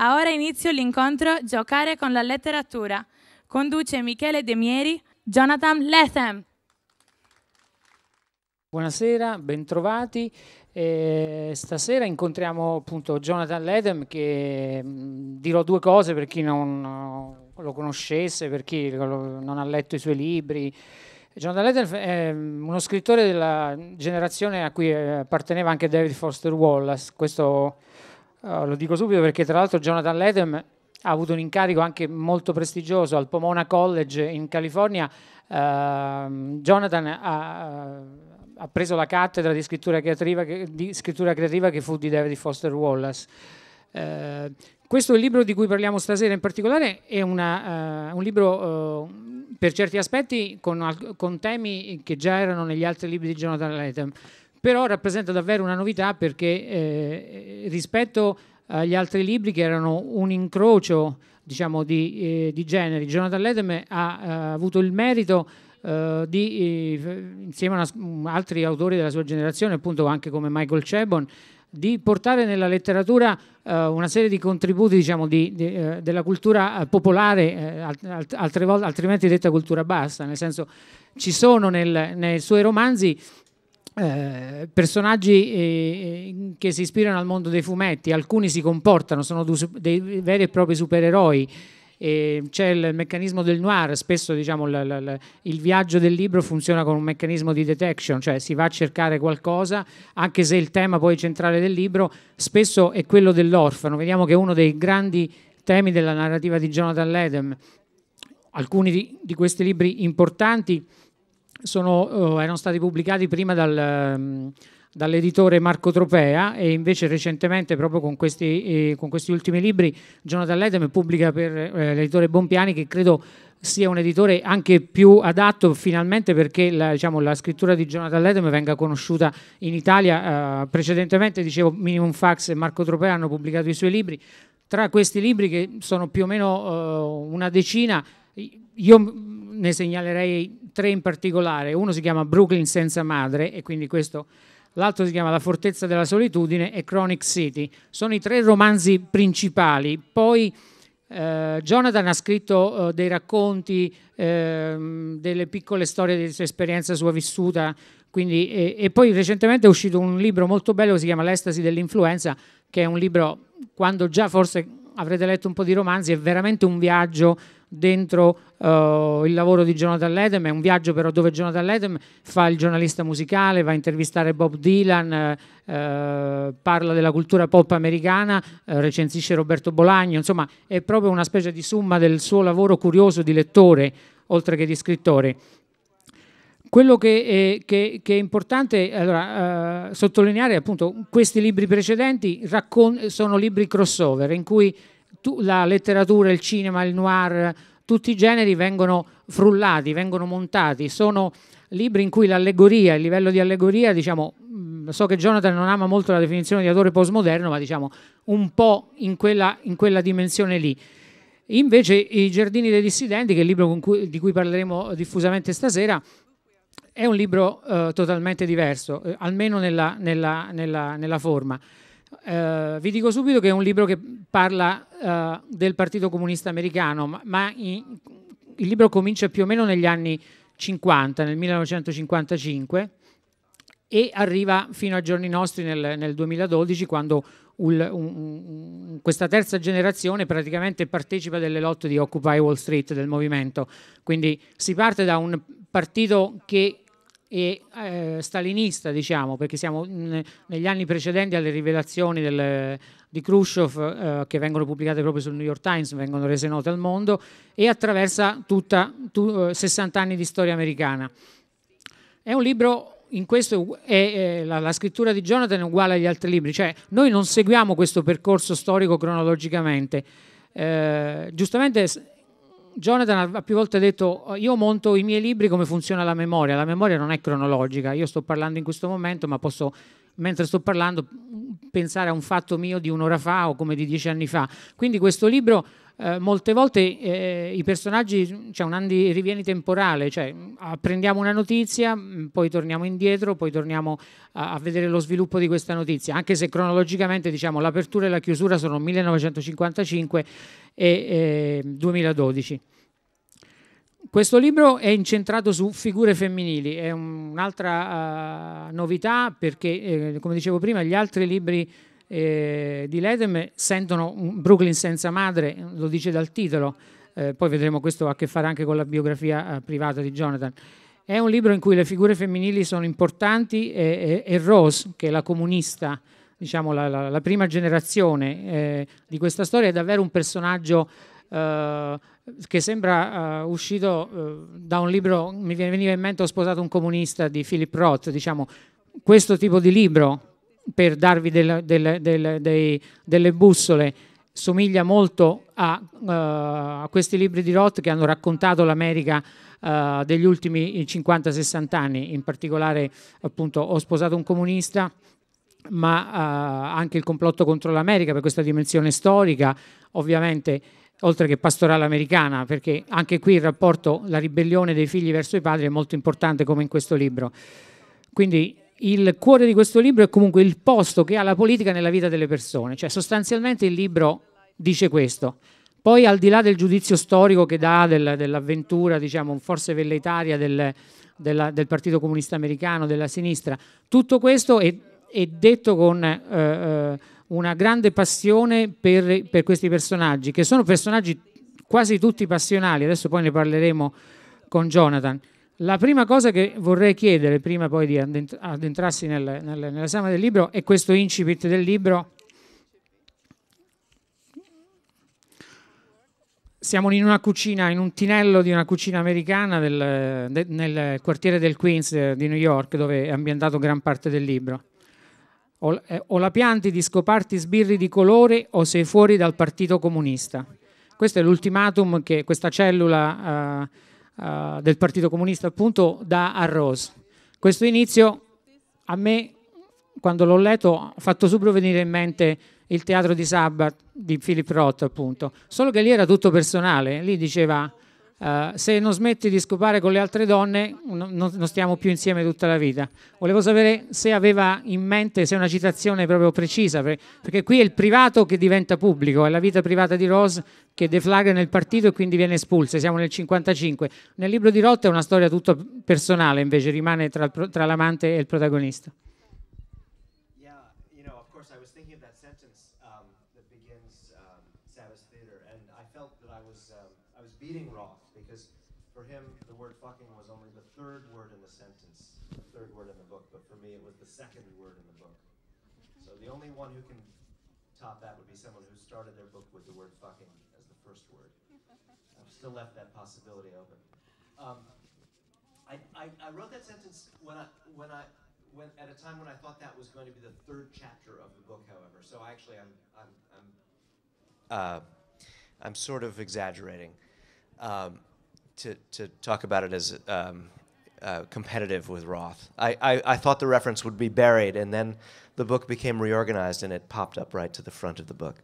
A ora inizio l'incontro Giocare con la letteratura. Conduce Michele De Mieri, Jonathan Lethem. Buonasera, bentrovati. Eh, stasera incontriamo appunto Jonathan Lethem che mh, mm, dirò due cose per chi non eh, lo conoscesse, per chi lo, non ha letto i suoi libri. Jonathan Lethem è mm, uno scrittore della generazione a cui eh, apparteneva anche David Foster Wallace, questo lo dico subito perché tra l'altro Jonathan Lethem ha avuto un incarico anche molto prestigioso al Pomona College in California. Uh, Jonathan ha, ha, preso la cattedra di scrittura creativa che, di scrittura creativa che fu di David Foster Wallace. Uh, questo è il libro di cui parliamo stasera in particolare, è una, eh, un libro eh, per certi aspetti con, con temi che già erano negli altri libri di Jonathan Ledem però rappresenta davvero una novità perché eh, rispetto agli altri libri che erano un incrocio diciamo, di, eh, di, generi, Jonathan Ledeme ha, ha eh, avuto il merito eh, di, eh, insieme a mm, altri autori della sua generazione, appunto anche come Michael Chabon, di portare nella letteratura eh, una serie di contributi diciamo, di, di, eh, della cultura popolare, alt altre volte, altrimenti detta cultura bassa, nel senso ci sono nel, nei suoi romanzi eh, personaggi eh, che si ispirano al mondo dei fumetti, alcuni si comportano, sono dei veri e propri supereroi. Eh, c'è il meccanismo del noir, spesso diciamo, il viaggio del libro funziona con un meccanismo di detection, cioè si va a cercare qualcosa, anche se il tema poi centrale del libro spesso è quello dell'orfano. Vediamo che è uno dei grandi temi della narrativa di Jonathan Ledem, alcuni di, di questi libri importanti, sono, eh, erano stati pubblicati prima dal, ehm, dall'editore Marco Tropea e invece recentemente proprio con questi, eh, con questi ultimi libri Jonathan Ledem pubblica per eh, l'editore Bompiani che credo sia un editore anche più adatto finalmente perché la, diciamo, la scrittura di Jonathan Ledem venga conosciuta in Italia. Eh, precedentemente, dicevo, Minimum Fax e Marco Tropea hanno pubblicato i suoi libri. Tra questi libri, che sono più o meno eh, una decina, io ne segnalerei tre in particolare, uno si chiama Brooklyn senza madre e quindi questo l'altro si chiama La fortezza della solitudine e Chronic City. Sono i tre romanzi principali. Poi eh, Jonathan ha scritto eh, dei racconti, eh, delle piccole storie di sua esperienza sua vissuta, quindi, e, e, poi recentemente è uscito un libro molto bello che si chiama L'estasi dell'influenza, che è un libro quando già forse avrete letto un po' di romanzi, è veramente un viaggio dentro uh, il lavoro di Jonathan Ledem, è un viaggio però dove Jonathan Ledem fa il giornalista musicale, va a intervistare Bob Dylan, uh, parla della cultura pop americana, uh, recensisce Roberto Bolagno, insomma è proprio una specie di summa del suo lavoro curioso di lettore oltre che di scrittore. Quello che è, che, che è importante allora, eh, sottolineare è appunto questi libri precedenti sono libri crossover in cui tu, la letteratura, il cinema, il noir, tutti i generi vengono frullati, vengono montati, sono libri in cui l'allegoria, il livello di allegoria, diciamo, so che Jonathan non ama molto la definizione di autore postmoderno, ma diciamo un po' in quella, in quella dimensione lì. Invece I Giardini dei Dissidenti, che è il libro cui, di cui parleremo diffusamente stasera, è un libro eh, totalmente diverso, eh, almeno nella, nella, nella, nella forma. Eh, vi dico subito che è un libro che parla eh, del Partito Comunista Americano, ma, ma in, il libro comincia più o meno negli anni 50, nel 1955, e arriva fino ai giorni nostri nel, nel 2012, quando un, un, questa terza generazione praticamente partecipa delle lotte di Occupy Wall Street del movimento. Quindi si parte da un partito che e eh, stalinista, diciamo, perché siamo mh, negli anni precedenti alle rivelazioni del, di Khrushchev eh, che vengono pubblicate proprio sul New York Times, vengono rese note al mondo e attraversa tutta tu, 60 eh, anni di storia americana. È un libro in questo è, è, la, la, scrittura di Jonathan è uguale agli altri libri, cioè noi non seguiamo questo percorso storico cronologicamente. Eh, giustamente Jonathan ha più volte detto io monto i miei libri come funziona la memoria, la memoria non è cronologica, io sto parlando in questo momento ma posso mentre sto parlando pensare a un fatto mio di un'ora fa o come di dieci anni fa. Quindi questo libro eh, molte volte eh, i personaggi c'è cioè un andi rivieni temporale, cioè ah, prendiamo una notizia, mm, poi torniamo indietro, poi torniamo a, a vedere lo sviluppo di questa notizia, anche se cronologicamente diciamo l'apertura e la chiusura sono 1955 e 2012. Eh, Questo libro è incentrato su figure femminili, è un'altra uh, novità perché, eh, come dicevo prima, gli altri libri eh, di Ledem sentono Brooklyn senza madre, lo dice dal titolo, eh, poi vedremo questo ha a che fare anche con la biografia eh, privata di Jonathan. È un libro in cui le figure femminili sono importanti e, e, e Rose, che è la comunista, diciamo la, la, la prima generazione eh, di questa storia, è davvero un personaggio eh, che sembra eh, uscito eh, da un libro, mi veniva in mente Ho sposato un comunista di Philip Roth, diciamo questo tipo di libro per darvi del, del, del, dei, delle bussole, somiglia molto a, uh, a, questi libri di Roth che hanno raccontato l'America uh, degli ultimi 50-60 anni, in particolare appunto ho sposato un comunista ma uh, anche il complotto contro l'America per questa dimensione storica, ovviamente oltre che pastorale americana, perché anche qui il rapporto, la ribellione dei figli verso i padri è molto importante come in questo libro. Quindi il cuore di questo libro è comunque il posto che ha la politica nella vita delle persone, cioè sostanzialmente il libro dice questo. Poi al di là del giudizio storico che dà del, dell'avventura, diciamo, forse velleitaria del, della, del, Partito Comunista Americano, della sinistra, tutto questo è, è detto con eh, eh una grande passione per, per questi personaggi, che sono personaggi quasi tutti passionali, adesso poi ne parleremo con Jonathan. La prima cosa che vorrei chiedere, prima poi di addentrarsi nel, nel, nell'esame del libro, è questo incipit del libro. Siamo in una cucina, in un tinello di una cucina americana del, de, nel quartiere del Queens eh, di New York, dove è ambientato gran parte del libro. O, eh, o la pianti di scoparti sbirri di colore o sei fuori dal Partito Comunista. Questo è l'ultimatum che questa cellula... Eh, eh, del Partito Comunista, appunto, da Arroz. Questo inizio a me, quando l'ho letto, ha fatto subito venire in mente il teatro di Sabbath di Philip Roth, appunto. Solo che lì era tutto personale, lì diceva eh, se non smetti di scopare con le altre donne non, non, stiamo più insieme tutta la vita. Volevo sapere se aveva in mente, se è una citazione proprio precisa, perché, qui è il privato che diventa pubblico, è la vita privata di Rose che deflagra nel partito e quindi viene espulsa, siamo nel 55. Nel libro di Roth è una storia tutta personale, invece rimane tra, tra l'amante e il protagonista. beating Rome. fucking was only the third word in the sentence, the third word in the book, but for me it was the second word in the book. So the only one who can top that would be someone who started their book with the word fucking as the first word. I've still left that possibility open. Um, I, I, I, wrote that sentence when I, when I, when, at a time when I thought that was going to be the third chapter of the book, however. So actually, I'm, I'm, I'm, uh, I'm sort of exaggerating. Um, to, to talk about it as um, uh, competitive with Roth. I, I, I, thought the reference would be buried, and then the book became reorganized and it popped up right to the front of the book.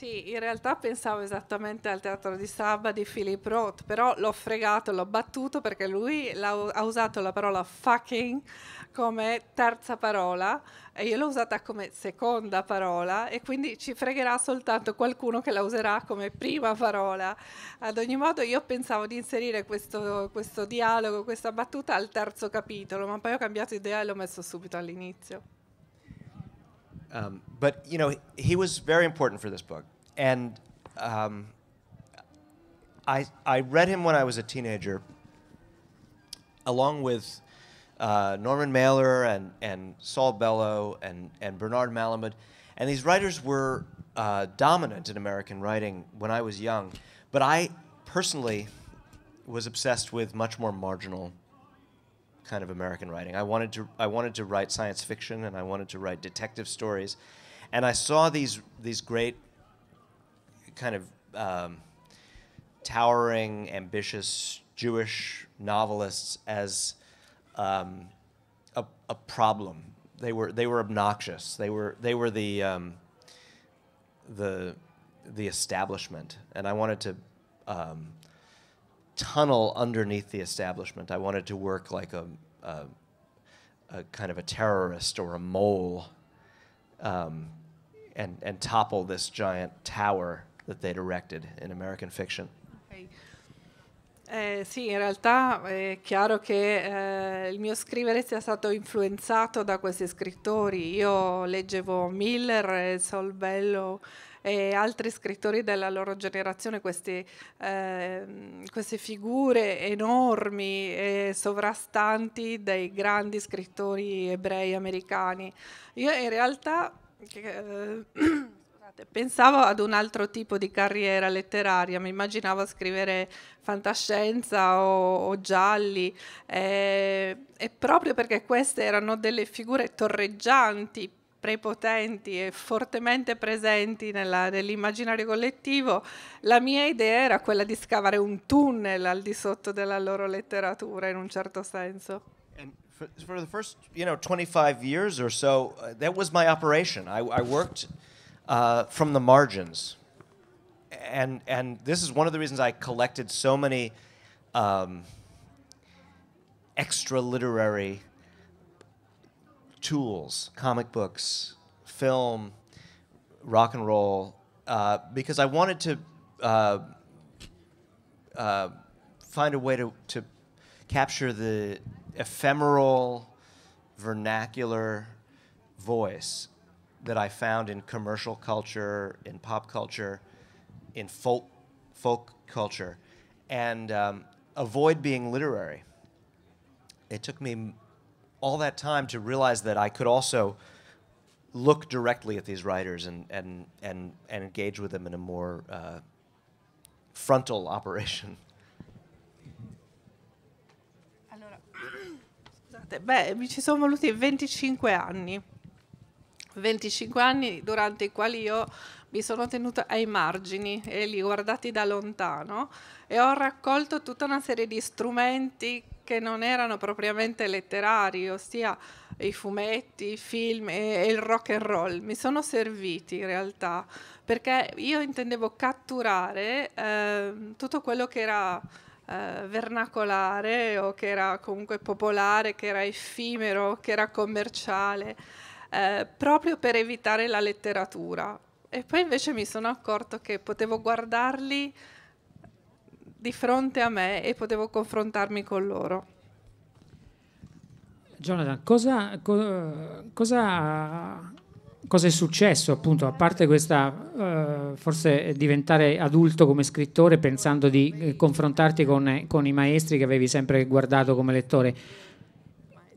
Sì, in realtà pensavo esattamente al teatro di Sabba di Philip Roth, però l'ho fregato, l'ho battuto perché lui ha usato la parola fucking come terza parola e io l'ho usata come seconda parola e quindi ci fregherà soltanto qualcuno che la userà come prima parola. Ad ogni modo io pensavo di inserire questo, questo dialogo, questa battuta al terzo capitolo, ma poi ho cambiato idea e l'ho messo subito all'inizio. Um, but you know, he was very important for this book, and um, I I read him when I was a teenager, along with uh, Norman Mailer and and Saul Bellow and and Bernard Malamud, and these writers were uh, dominant in American writing when I was young, but I personally was obsessed with much more marginal kind of American writing. I wanted to I wanted to write science fiction and I wanted to write detective stories, and I saw these these great kind of um, towering, ambitious Jewish novelists as um, a, a problem. They were they were obnoxious. They were they were the um, the the establishment, and I wanted to um, tunnel underneath the establishment. I wanted to work like a, a, a kind of a terrorist or a mole um, and, and topple this giant tower that they'd erected in American fiction. Eh, sì, in realtà eh, è chiaro che eh, il mio scrivere sia stato influenzato da questi scrittori. Io leggevo Miller, Solvello, e altri scrittori della loro generazione, questi, eh, queste figure enormi e sovrastanti dei grandi scrittori ebrei americani. Io in realtà... Eh, Pensavo ad un altro tipo di carriera letteraria, mi immaginavo scrivere fantascienza o, o gialli, eh, e proprio perché queste erano delle figure torreggianti, prepotenti e fortemente presenti nell'immaginario collettivo, la mia idea era quella di scavare un tunnel al di sotto della loro letteratura in un certo senso. For, for, the first, you know, 25 years or so, uh, that was my operation. I, I worked uh, from the margins. And, and this is one of the reasons I collected so many um, extra literary tools, comic books, film, rock and roll, uh, because I wanted to uh, uh, find a way to, to capture the ephemeral, vernacular voice that I found in commercial culture, in pop culture, in folk, folk culture, and um, avoid being literary. It took me all that time to realize that I could also look directly at these writers and and and, and engage with them in a more uh, frontal operation. Allora, scusate, beh, mi ci sono voluti 25 anni. 25 anni durante i quali io mi sono tenuta ai margini e li ho guardati da lontano e ho raccolto tutta una serie di strumenti che non erano propriamente letterari, ossia i fumetti, i film e, e il rock and roll, mi sono serviti in realtà, perché io intendevo catturare eh, tutto quello che era eh, vernacolare o che era comunque popolare, che era effimero, che era commerciale, eh, proprio per evitare la letteratura. E poi invece mi sono accorto che potevo guardarli di fronte a me e potevo confrontarmi con loro. Jonathan, cosa, co, cosa, cosa è successo appunto, a parte questa, uh, forse diventare adulto come scrittore pensando di eh, confrontarti con, con i maestri che avevi sempre guardato come lettore?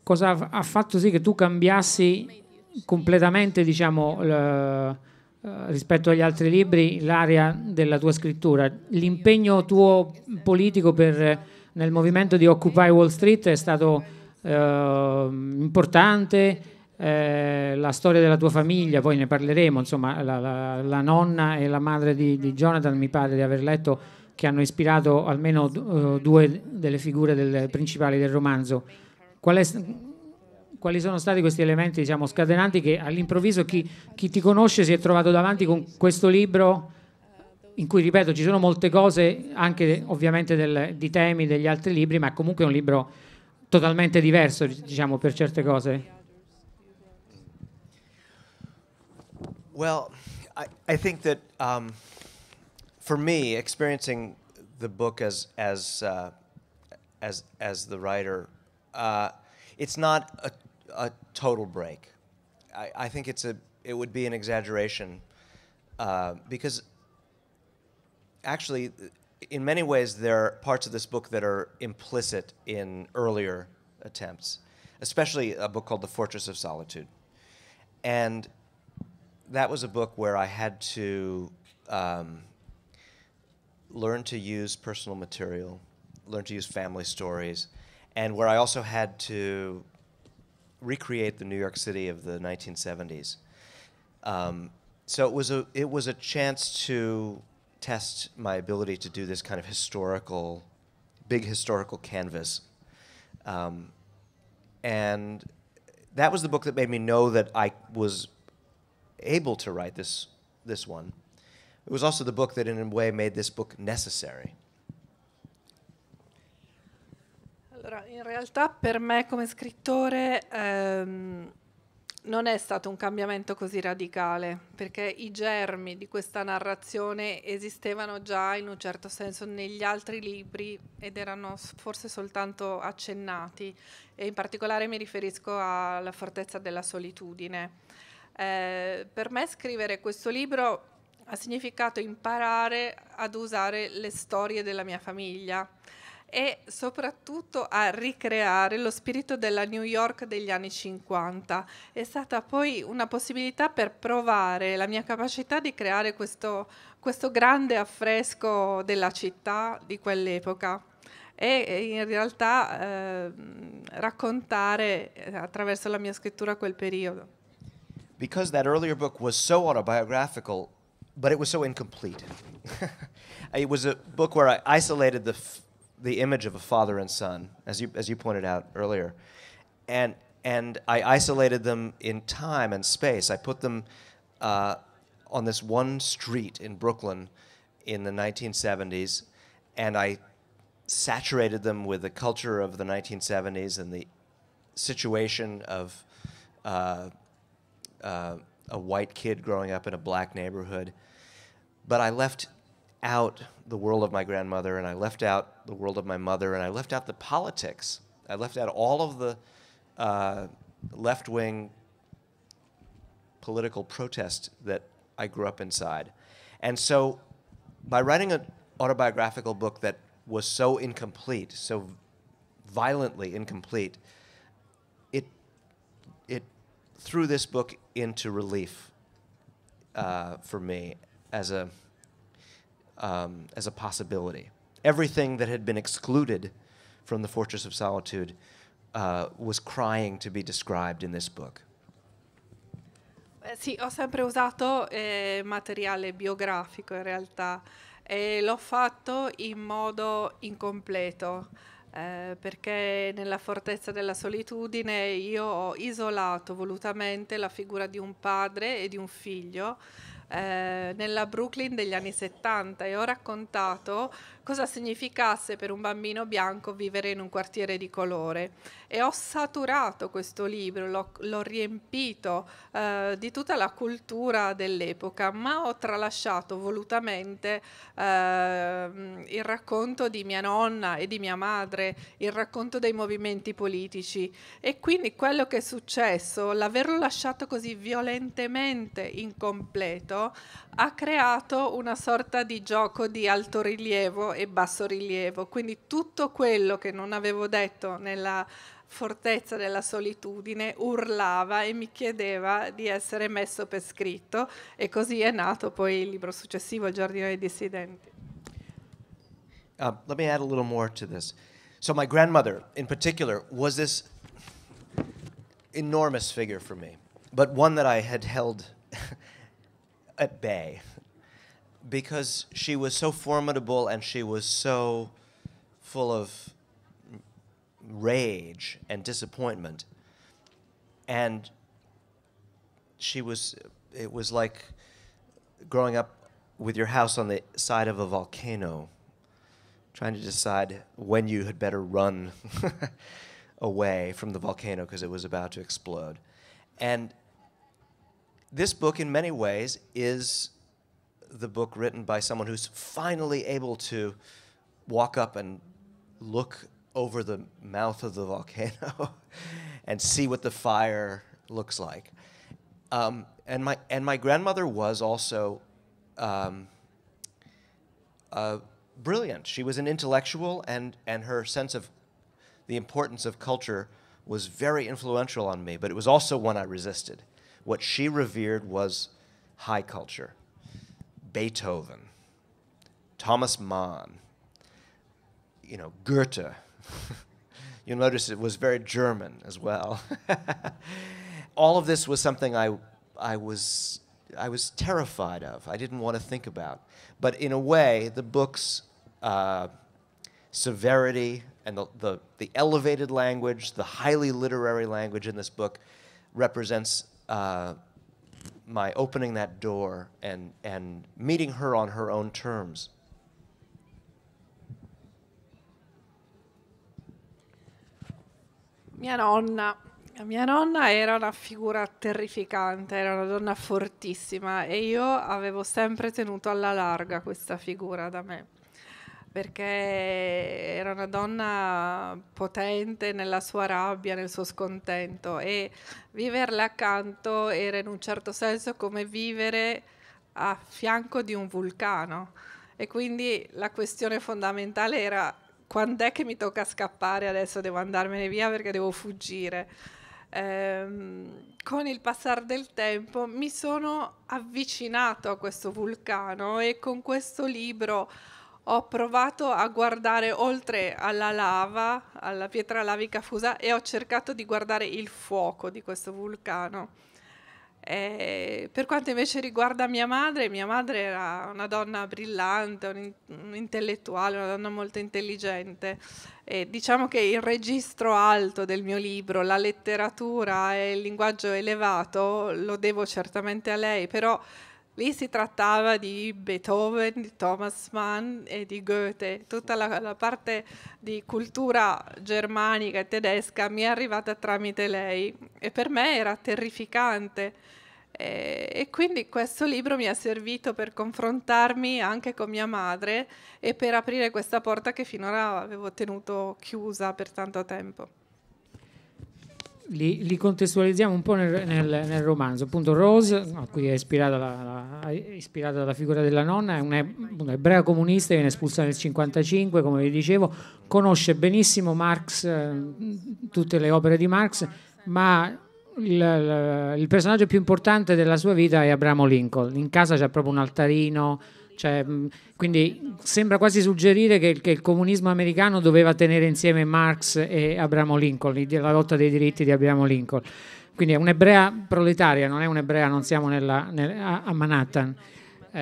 Cosa ha fatto sì che tu cambiassi completamente, diciamo, l, eh, rispetto agli altri libri l'area della tua scrittura. L'impegno tuo politico per, nel movimento di Occupy Wall Street è stato eh, importante, eh, la storia della tua famiglia, poi ne parleremo, insomma la, la, la nonna e la madre di, di, Jonathan mi pare di aver letto che hanno ispirato almeno uh, due delle figure del, principali del romanzo. Qual è, quali sono stati questi elementi diciamo, scatenanti che all'improvviso chi, chi, ti conosce si è trovato davanti con questo libro eh, in cui, ripeto, ci sono molte cose, anche ovviamente del, di temi degli altri libri, ma comunque è un libro totalmente diverso, diciamo, per certe cose. Well, I, I think that um, for me, experiencing the book as, as, uh, as, as the writer, uh, it's not a a total break. I, I think it's a it would be an exaggeration uh, because actually, in many ways, there are parts of this book that are implicit in earlier attempts, especially a book called The Fortress of Solitude, and that was a book where I had to um, learn to use personal material, learn to use family stories, and where I also had to recreate the New York City of the 1970s. Um, so it was a it was a chance to test my ability to do this kind of historical, big historical canvas, um, and that was the book that made me know that I was able to write this this one. It was also the book that, in a way, made this book necessary. Allora, in realtà per me come scrittore ehm, non è stato un cambiamento così radicale, perché i germi di questa narrazione esistevano già in un certo senso negli altri libri ed erano forse soltanto accennati, e in particolare mi riferisco alla fortezza della solitudine. Eh, per me scrivere questo libro ha significato imparare ad usare le storie della mia famiglia e soprattutto a ricreare lo spirito della New York degli anni 50. È stata poi una possibilità per provare la mia capacità di creare questo, questo grande affresco della città di quell'epoca e eh, in realtà ehm, eh, raccontare attraverso la mia scrittura quel periodo. Because that earlier book was so autobiographical, but it was so incomplete. it was a book where I isolated the the image of a father and son, as you as you pointed out earlier, and and I isolated them in time and space. I put them uh, on this one street in Brooklyn in the 1970s, and I saturated them with the culture of the 1970s and the situation of uh, uh, a white kid growing up in a black neighborhood. But I left out the world of my grandmother and I left out the world of my mother and I left out the politics. I left out all of the uh, left wing political protest that I grew up inside. And so by writing an autobiographical book that was so incomplete, so violently incomplete, it, it threw this book into relief uh, for me as a um, as a possibility. Everything that had been excluded from the Fortress of Solitude uh, was crying to be described in this book. sì, ho sempre usato eh, materiale biografico in realtà e l'ho fatto in modo incompleto. Eh, perché nella fortezza della solitudine io ho isolato volutamente la figura di un padre e di un figlio eh, nella Brooklyn degli anni 70 e ho raccontato cosa significasse per un bambino bianco vivere in un quartiere di colore e ho saturato questo libro, l'ho, l'ho riempito eh, di tutta la cultura dell'epoca, ma ho tralasciato volutamente eh, il racconto di mia nonna e di mia madre, il racconto dei movimenti politici e quindi quello che è successo, l'averlo lasciato così violentemente incompleto, ha creato una sorta di gioco di alto rilievo e basso rilievo, quindi tutto quello che non avevo detto nella fortezza della solitudine urlava e mi chiedeva di essere messo per scritto e così è nato poi il libro successivo, Il giardino dei dissidenti. Uh, let me add a little more to this. So my grandmother, in particular, was this enormous figure for me, but one that I had held at bay because she was so formidable and she was so full of rage and disappointment and she was it was like growing up with your house on the side of a volcano trying to decide when you had better run away from the volcano because it was about to explode and this book, in many ways, is the book written by someone who's finally able to walk up and look over the mouth of the volcano and see what the fire looks like. Um, and my and my grandmother was also um, uh, brilliant. She was an intellectual, and and her sense of the importance of culture was very influential on me. But it was also one I resisted what she revered was high culture, Beethoven, Thomas Mann, you know, Goethe. You'll notice it was very German as well. All of this was something I, I was I was terrified of. I didn't want to think about. But in a way, the book's uh, severity and the, the, the, elevated language, the highly literary language in this book represents uh, my opening that door and, and meeting her on her own terms. Mia nonna, mia nonna era una figura terrificante, era una donna fortissima e io avevo sempre tenuto alla larga questa figura da me perché era una donna potente nella sua rabbia, nel suo scontento e viverla accanto era in un certo senso come vivere a fianco di un vulcano e quindi la questione fondamentale era quando è che mi tocca scappare adesso devo andarmene via perché devo fuggire. Ehm, con il passare del tempo mi sono avvicinato a questo vulcano e con questo libro ho provato a guardare oltre alla lava, alla pietra lavica fusa e ho cercato di guardare il fuoco di questo vulcano. E per quanto invece riguarda mia madre, mia madre era una donna brillante, un, un intellettuale, una donna molto intelligente. E diciamo che il registro alto del mio libro, la letteratura e il linguaggio elevato, lo devo certamente a lei, però Lì si trattava di Beethoven, di Thomas Mann e di Goethe. Tutta la, la parte di cultura germanica e tedesca mi è arrivata tramite lei e per me era terrificante. E, e quindi questo libro mi ha servito per confrontarmi anche con mia madre e per aprire questa porta che finora avevo tenuto chiusa per tanto tempo li, li, contestualizziamo un po' nel, nel, nel, romanzo. Appunto, Rose, a cui è ispirata la, la, ispirata la figura della nonna, è un'ebrea comunista che viene espulsa nel 1955, come vi dicevo, conosce benissimo Marx, eh, tutte le opere di Marx, ma il, il personaggio più importante della sua vita è Abramo Lincoln. In casa c'è proprio un altarino cioè, mm, quindi sembra quasi suggerire che, che, il comunismo americano doveva tenere insieme Marx e Abramo Lincoln, la lotta dei diritti di Abramo Lincoln. Quindi è un'ebrea proletaria, non è un'ebrea, non siamo nella, nel, a, Manhattan. Eh,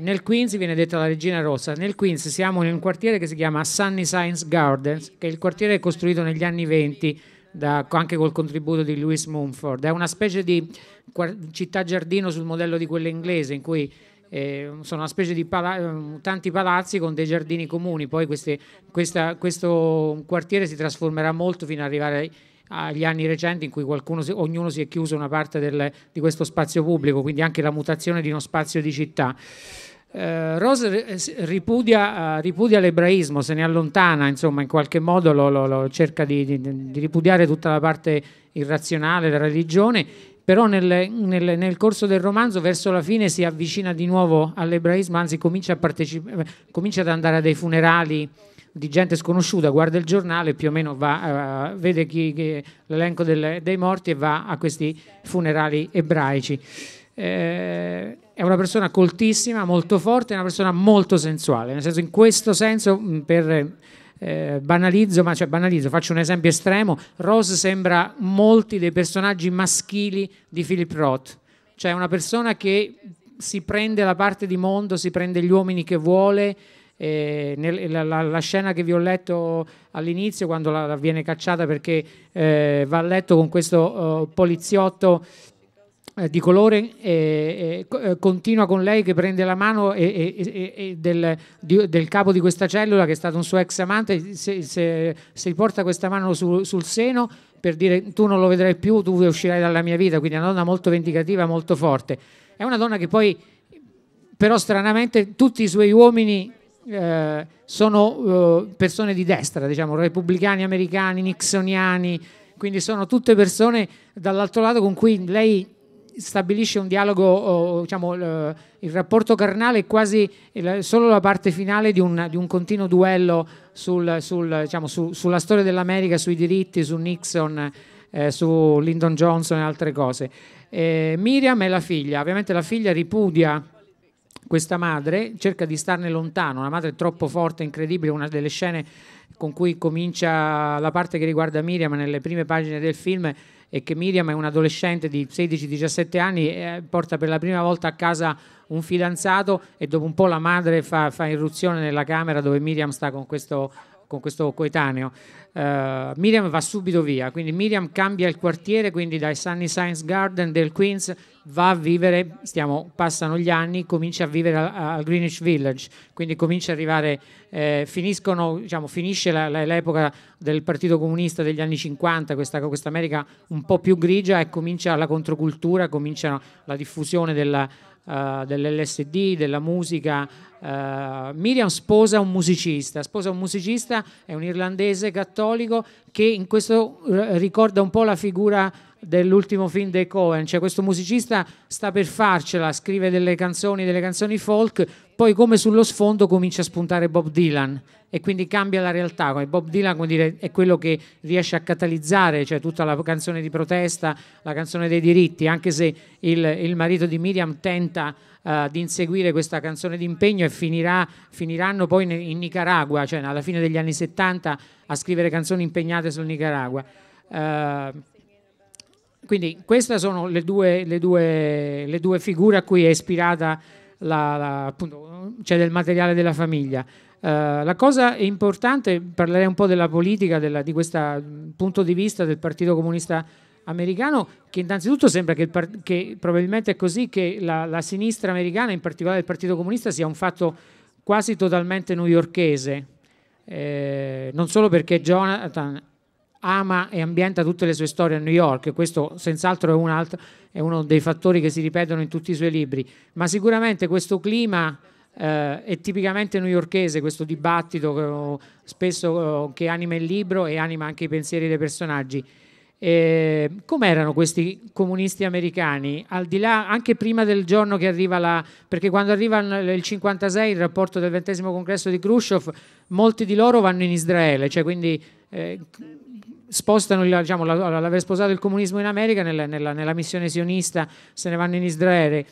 nel Queens viene detta la regina rossa, nel Queens siamo in un quartiere che si chiama Sunny Science Gardens, che è il quartiere costruito negli anni 20 da, anche col contributo di Louis Mumford. È una specie di città giardino sul modello di quello inglese in cui eh, sono una specie di pala- ehm, tanti palazzi con dei giardini comuni, poi queste, questa, questo quartiere si trasformerà molto fino ad arrivare agli anni recenti in cui qualcuno, ognuno si è chiuso una parte del, di questo spazio pubblico, quindi anche la mutazione di uno spazio di città. Ehm, eh, Rose ripudia, ripudia, l'ebraismo, se ne allontana, insomma, in qualche modo lo, lo, lo cerca di, di, di, ripudiare tutta la parte irrazionale della religione però nel, nel, nel, corso del romanzo verso la fine si avvicina di nuovo all'ebraismo, anzi comincia, comincia ad andare a dei funerali di gente sconosciuta, guarda il giornale, più o meno va, uh, vede chi, chi, l'elenco del, dei morti e va a questi funerali ebraici. Eh, è una persona coltissima, molto forte, è una persona molto sensuale, nel senso in questo senso mh, per eh, banalizzo, ma cioè banalizzo, faccio un esempio estremo, Rose sembra molti dei personaggi maschili di Philip Roth, cioè una persona che si prende la parte di mondo, si prende gli uomini che vuole. Eh, nel, la, la, la, scena che vi ho letto all'inizio, quando la, la viene cacciata perché eh, va a letto con questo uh, poliziotto eh, di colore eh, eh, eh, continua con lei che prende la mano e, e, e, del, di, del, capo di questa cellula che è stato un suo ex amante se, se, se porta questa mano su, sul seno per dire tu non lo vedrai più, tu uscirai dalla mia vita, quindi è una donna molto vendicativa, molto forte. È una donna che poi però stranamente tutti i suoi uomini eh, sono eh, persone di destra, diciamo, repubblicani americani, nixoniani, quindi sono tutte persone dall'altro lato con cui lei stabilisce un dialogo, diciamo, il, rapporto carnale è quasi solo la parte finale di un, di un continuo duello sul, sul, diciamo, su, sulla storia dell'America, sui diritti, su Nixon, eh, su Lyndon Johnson e altre cose. Eh, Miriam è la figlia, ovviamente la figlia ripudia questa madre, cerca di starne lontano, una madre troppo forte, incredibile, una delle scene con cui comincia la parte che riguarda Miriam nelle prime pagine del film È e che Miriam è un'adolescente di 16-17 anni e eh, porta per la prima volta a casa un fidanzato e dopo un po' la madre fa, fa irruzione nella camera dove Miriam sta con questo con questo coetaneo. Uh, Miriam va subito via, quindi Miriam cambia il quartiere, quindi dai Sunny Science Garden del Queens va a vivere, stiamo, passano gli anni, comincia a vivere al, al Greenwich Village, quindi comincia ad arrivare eh, finiscono, diciamo, finisce la, la, l'epoca del Partito Comunista degli anni 50, questa, questa, America un po' più grigia e comincia la controcultura, comincia la diffusione della, uh, eh, dell'LSD, della musica. Uh, Miriam sposa un musicista, sposa un musicista, è un irlandese cattolico che in questo r- ricorda un po' la figura dell'ultimo film dei Cohen, cioè questo musicista sta per farcela, scrive delle canzoni, delle canzoni folk, poi come sullo sfondo comincia a spuntare Bob Dylan e quindi cambia la realtà. Bob Dylan dire, è quello che riesce a catalizzare, cioè tutta la canzone di protesta, la canzone dei diritti, anche se il, il marito di Miriam tenta uh, di inseguire questa canzone d'impegno e finirà, finiranno poi in, in, Nicaragua, cioè alla fine degli anni 70 a scrivere canzoni impegnate sul Nicaragua. Uh, quindi queste sono le due, le, due, le due figure a cui è ispirata la, la, appunto, c'è del materiale della famiglia. Uh, la cosa importante, parlerei un po' della politica, della, di questo punto di vista del Partito Comunista americano, che innanzitutto sembra che, che probabilmente è così che la, la, sinistra americana, in particolare il Partito Comunista, sia un fatto quasi totalmente newyorchese. Eh, non solo perché Jonathan ama e ambienta tutte le sue storie a New York, questo senz'altro è, un altro, è, uno dei fattori che si ripetono in tutti i suoi libri, ma sicuramente questo clima eh, è tipicamente newyorchese, questo dibattito che, eh, spesso eh, che anima il libro e anima anche i pensieri dei personaggi. Eh, com'erano questi comunisti americani al di là anche prima del giorno che arriva la perché quando arriva il 56 il rapporto del ventesimo congresso di Khrushchev molti di loro vanno in Israele cioè quindi eh, spostano diciamo, l'aver sposato il comunismo in America nella, nella, nella, missione sionista, se ne vanno in Israele.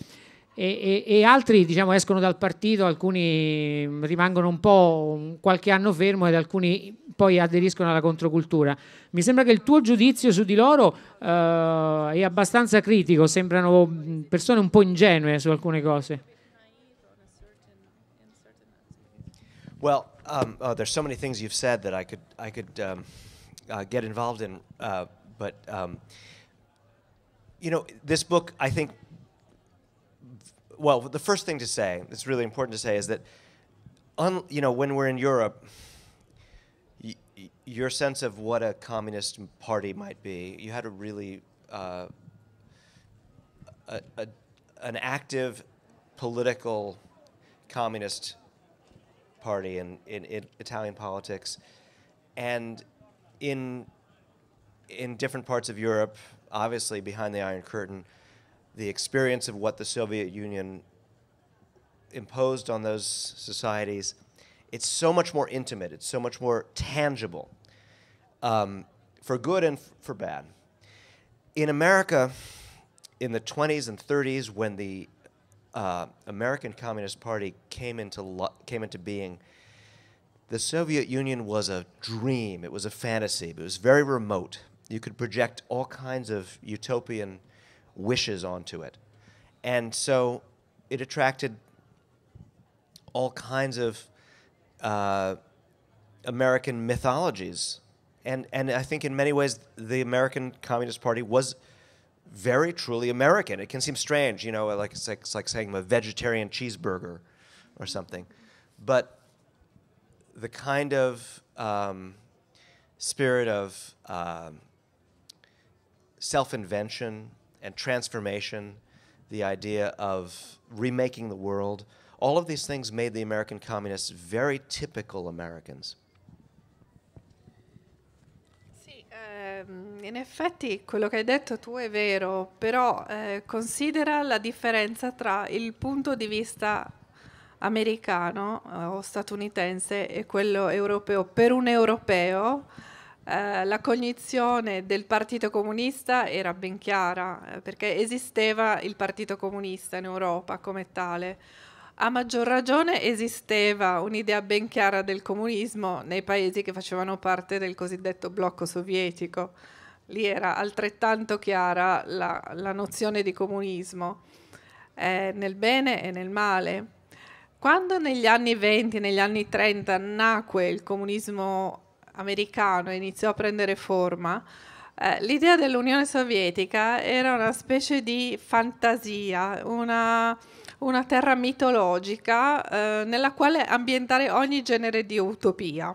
E, e, e altri diciamo, escono dal partito, alcuni rimangono un po' qualche anno fermo ed alcuni poi aderiscono alla controcultura. Mi sembra che il tuo giudizio su di loro eh, è abbastanza critico, sembrano persone un po' ingenue su alcune cose. Well, um, oh, there's so many things you've said that I could, I could um... uh, get involved in. Uh, but um, you know, this book, I think. Well, the first thing to say that's really important to say is that, un, you know, when we're in Europe, y- your sense of what a communist party might be, you had a really uh, a, a, an active political communist party in, in, in Italian politics, and in in different parts of Europe, obviously behind the Iron Curtain, the experience of what the Soviet Union imposed on those societies, it's so much more intimate. It's so much more tangible, um, for good and for bad. In America, in the 20s and 30s, when the uh, American Communist Party came into came into being the Soviet Union was a dream, it was a fantasy, but it was very remote. You could project all kinds of utopian wishes onto it. And so it attracted all kinds of uh, American mythologies. And, and I think in many ways the American Communist Party was very truly American. It can seem strange, you know, like it's like, it's like saying I'm a vegetarian cheeseburger or something. But the kind of um, spirit of um, self invention and transformation, the idea of remaking the world, all of these things made the American communists very typical Americans. Ehm, in effetti quello che hai detto tu è vero, però eh, considera la differenza tra il punto di vista americano eh, o statunitense e quello europeo. Per un europeo eh, la cognizione del Partito Comunista era ben chiara, eh, perché esisteva il Partito Comunista in Europa come tale. A maggior ragione esisteva un'idea ben chiara del comunismo nei paesi che facevano parte del cosiddetto blocco sovietico. Lì era altrettanto chiara la, la nozione di comunismo, eh, nel bene e nel male. Quando negli anni 20, negli anni 30 nacque il comunismo americano e iniziò a prendere forma, eh, l'idea dell'Unione Sovietica era una specie di fantasia, una, una terra mitologica eh, nella quale ambientare ogni genere di utopia.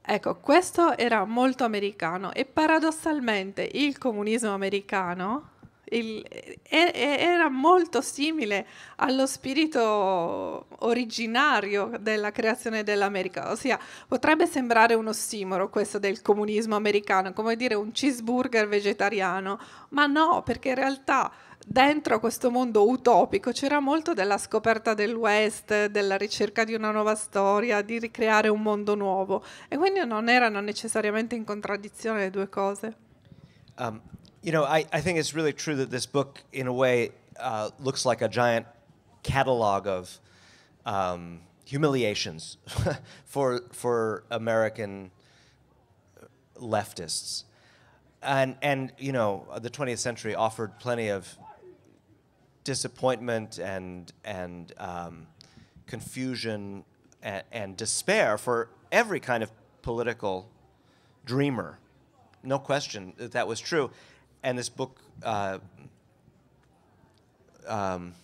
Ecco, questo era molto americano e paradossalmente il comunismo americano il, era molto simile allo spirito originario della creazione dell'America, ossia potrebbe sembrare uno ossimoro questo del comunismo americano, come dire un cheeseburger vegetariano, ma no, perché in realtà dentro questo mondo utopico c'era molto della scoperta del West, della ricerca di una nuova storia, di ricreare un mondo nuovo e quindi non erano necessariamente in contraddizione le due cose. Um You know, I, I think it's really true that this book, in a way, uh, looks like a giant catalog of um, humiliations for for American leftists, and and you know the 20th century offered plenty of disappointment and and um, confusion and, and despair for every kind of political dreamer, no question that that was true and this book uh, um,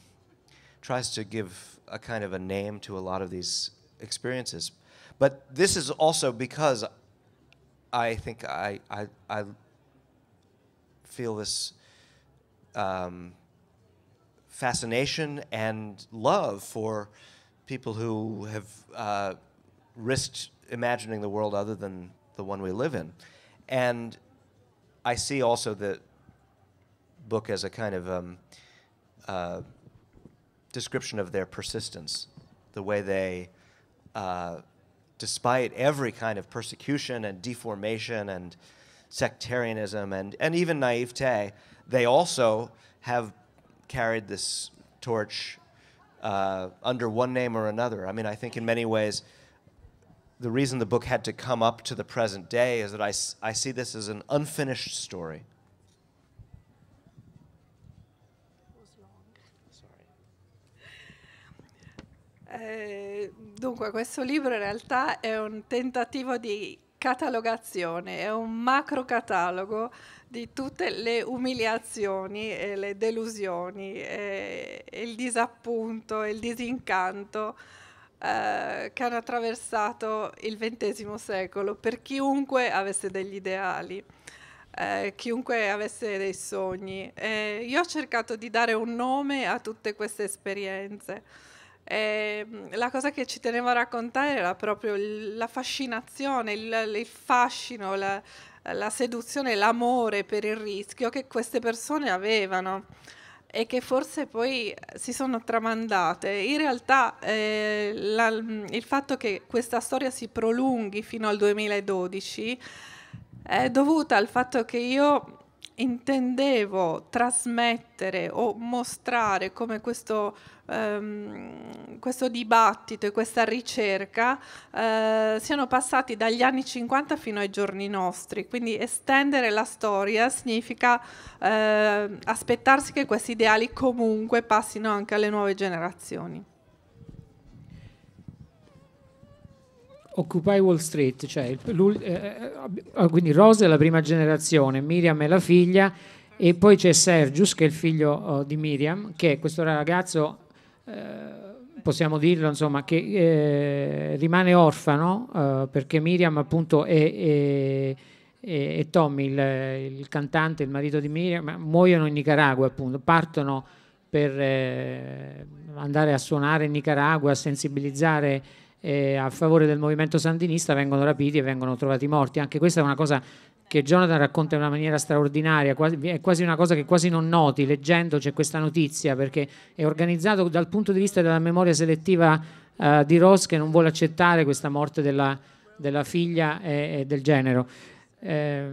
tries to give a kind of a name to a lot of these experiences. But this is also because I think I, I, I feel this um, fascination and love for people who have uh, risked imagining the world other than the one we live in. And I see also the book as a kind of um, uh, description of their persistence, the way they, uh, despite every kind of persecution and deformation and sectarianism and, and even naivete, they also have carried this torch uh, under one name or another. I mean, I think in many ways, the reason the book had to come up to the present day is that I, I see this as an unfinished story. Eh, dunque, questo libro in realtà è un tentativo di catalogazione, è un macro catalogo di tutte le umiliazioni e le delusioni, eh, e, il disappunto, il disincanto eh, che hanno attraversato il XX secolo per chiunque avesse degli ideali. Eh, chiunque avesse dei sogni. Eh, io ho cercato di dare un nome a tutte queste esperienze. Eh, la cosa che ci tenevo a raccontare era proprio la fascinazione, il, il fascino, la, la seduzione, l'amore per il rischio che queste persone avevano e che forse poi eh, si sono tramandate. In realtà eh, la, mm, il fatto che questa storia si prolunghi fino al 2012 è dovuta al fatto che io intendevo trasmettere o mostrare come questo, ehm, questo dibattito e questa ricerca eh, siano passati dagli anni 50 fino ai giorni nostri. Quindi estendere la storia significa eh, aspettarsi che questi ideali comunque passino anche alle nuove generazioni. Occupy Wall Street, cioè eh, eh ah, quindi Rose è la prima generazione, Miriam è la figlia e poi c'è Sergius che è il figlio oh, di Miriam, che è questo ragazzo, eh, possiamo dirlo insomma, che eh, rimane orfano eh, perché Miriam appunto e, Tommy, il, il, cantante, il marito di Miriam, muoiono in Nicaragua appunto, partono per eh, andare a suonare in Nicaragua, a sensibilizzare eh, a favore del movimento sandinista vengono rapiti e vengono trovati morti. Anche questa è una cosa che Jonathan racconta in una maniera straordinaria, è quasi una cosa che quasi non noti leggendo c'è questa notizia perché è organizzato dal punto di vista della memoria selettiva eh, di Ross che non vuole accettare questa morte della, della figlia e, e, del genero. Eh,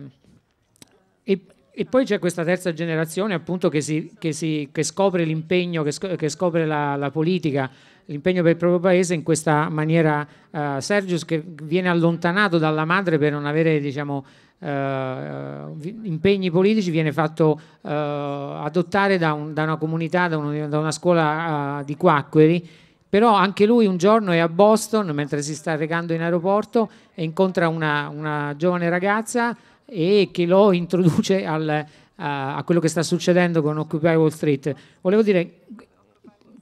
e, e poi c'è questa terza generazione appunto che, si, che, si, che scopre l'impegno, che, scopre la, la politica, l'impegno per il proprio paese in questa maniera eh, Sergius che viene allontanato dalla madre per non avere diciamo, eh, impegni politici viene fatto eh, adottare da, un, da, una comunità, da, un, da una scuola eh, di quacqueri però anche lui un giorno è a Boston mentre si sta recando in aeroporto e incontra una, una giovane ragazza e che lo introduce al, a, eh, a quello che sta succedendo con Occupy Wall Street. Volevo dire,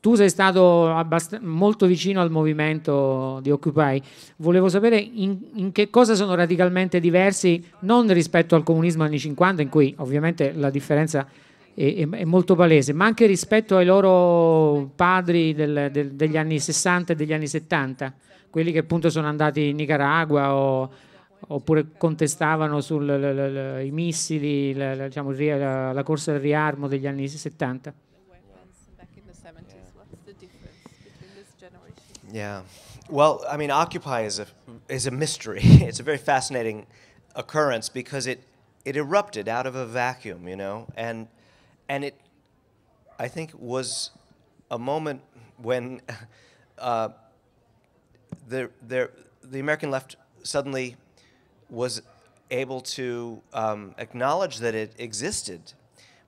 tu sei stato abbast- molto vicino al movimento di Occupy, volevo sapere in, in, che cosa sono radicalmente diversi, non rispetto al comunismo anni 50, in cui ovviamente la differenza è, è molto palese, ma anche rispetto ai loro padri del, del, degli anni 60 e degli anni 70, quelli che appunto sono andati in Nicaragua o, oppure contestavano sui missili, la, la, diciamo, la, la corsa al riarmo degli anni 70. Yeah. Well, I mean, Occupy is a is a mystery. it's a very fascinating occurrence because it it erupted out of a vacuum, you know, and and it I think was a moment when uh, the the the American left suddenly was able to um, acknowledge that it existed,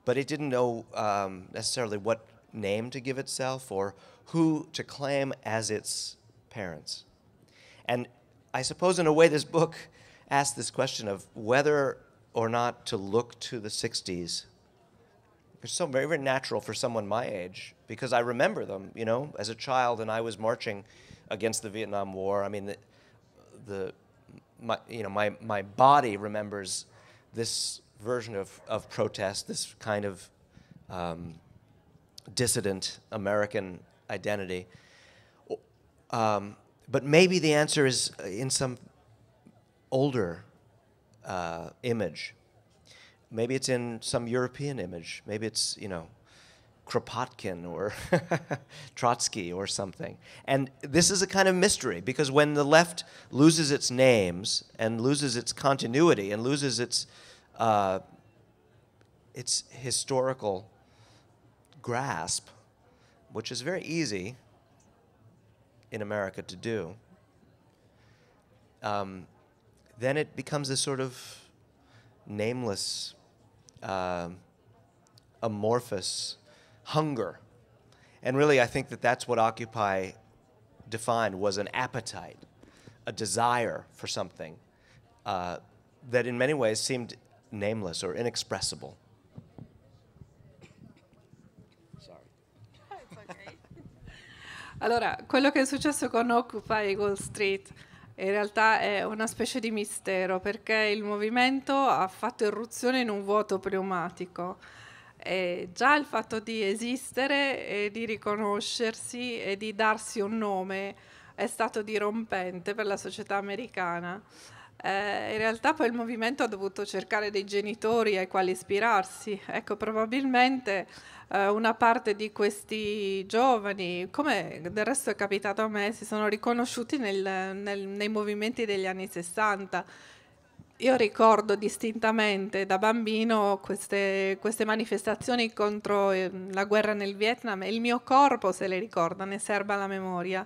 but it didn't know um, necessarily what name to give itself or who to claim as its parents. And I suppose, in a way, this book asks this question of whether or not to look to the 60s. It's so very, very natural for someone my age because I remember them, you know, as a child, and I was marching against the Vietnam War. I mean, the, the my, you know, my, my body remembers this version of, of protest, this kind of um, dissident American identity. Um, but maybe the answer is uh, in some older uh, image. Maybe it's in some European image. Maybe it's, you know, Kropotkin or Trotsky or something. And this is a kind of mystery because when the left loses its names and loses its continuity and loses its, uh, its historical grasp, which is very easy in America to do, um, then it becomes this sort of nameless, uh, amorphous hunger. And really, I think that that's what Occupy defined was an appetite, a desire for something uh, that in many ways seemed nameless or inexpressible. Allora, quello che è successo con Occupy Wall Street in realtà è una specie di mistero perché il movimento ha fatto irruzione in un vuoto pneumatico. E già il fatto di esistere e di riconoscersi e di darsi un nome è stato dirompente per la società americana. Eh, in realtà poi il movimento ha dovuto cercare dei genitori ai quali ispirarsi. Ecco, probabilmente eh, una parte di questi giovani, come del resto è capitato a me, si sono riconosciuti nel, nel, nei movimenti degli anni 60. Io ricordo distintamente da bambino queste, queste manifestazioni contro eh, la guerra nel Vietnam e il mio corpo se le ricorda, ne serba la memoria.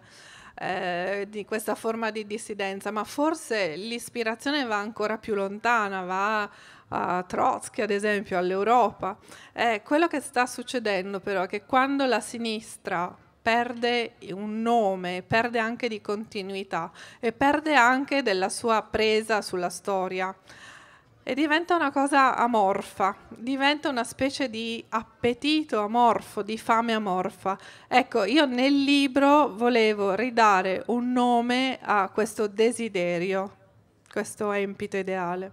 Eh, di questa forma di dissidenza, ma forse l'ispirazione va ancora più lontana, va a Trotsky ad esempio, all'Europa. Eh, quello che sta succedendo però è che quando la sinistra perde un nome, perde anche di continuità e perde anche della sua presa sulla storia e diventa una cosa amorfa, diventa una specie di appetito amorfo, di fame amorfa. Ecco, io nel libro volevo ridare un nome a questo desiderio, questo empito ideale.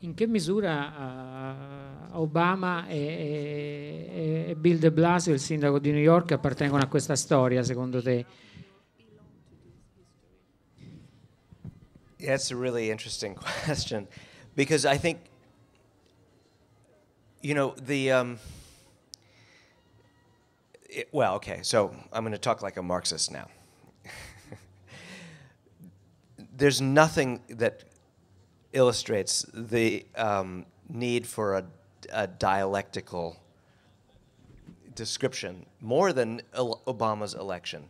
In che misura uh, Obama e, e, e Bill de Blasio, il sindaco di New York, appartengono a questa storia, secondo te? That's a really interesting question. because I think, you know, the. Um, it, well, okay, so I'm going to talk like a Marxist now. There's nothing that illustrates the um, need for a, a, dialectical description more than Obama's election.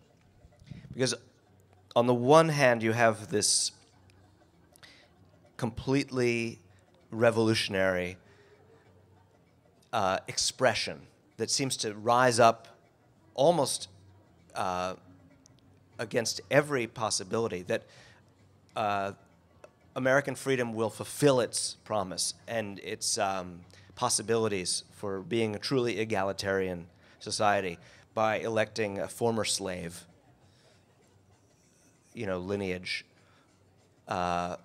Because on the one hand, you have this completely revolutionary uh, expression that seems to rise up almost uh, against every possibility that uh, American freedom will fulfill its promise and its um, possibilities for being a truly egalitarian society by electing a former slave, you know, lineage. Uh,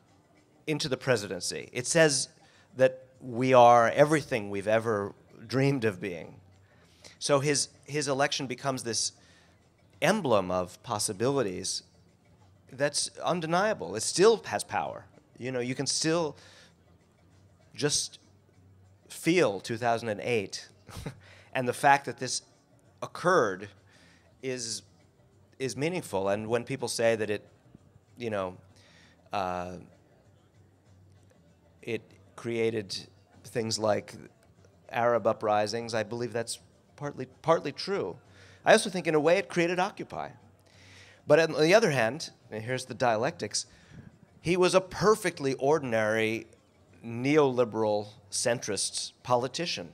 into the presidency. It says that we are everything we've ever dreamed of being. So his, his election becomes this emblem of possibilities that's undeniable. It still has power. You know, you can still just feel 2008. and the fact that this occurred is, is meaningful. And when people say that it, you know, uh, it created things like Arab uprisings. I believe that's partly, partly true. I also think, in a way, it created Occupy. But on the other hand, and here's the dialectics, he was a perfectly ordinary neoliberal centrist politician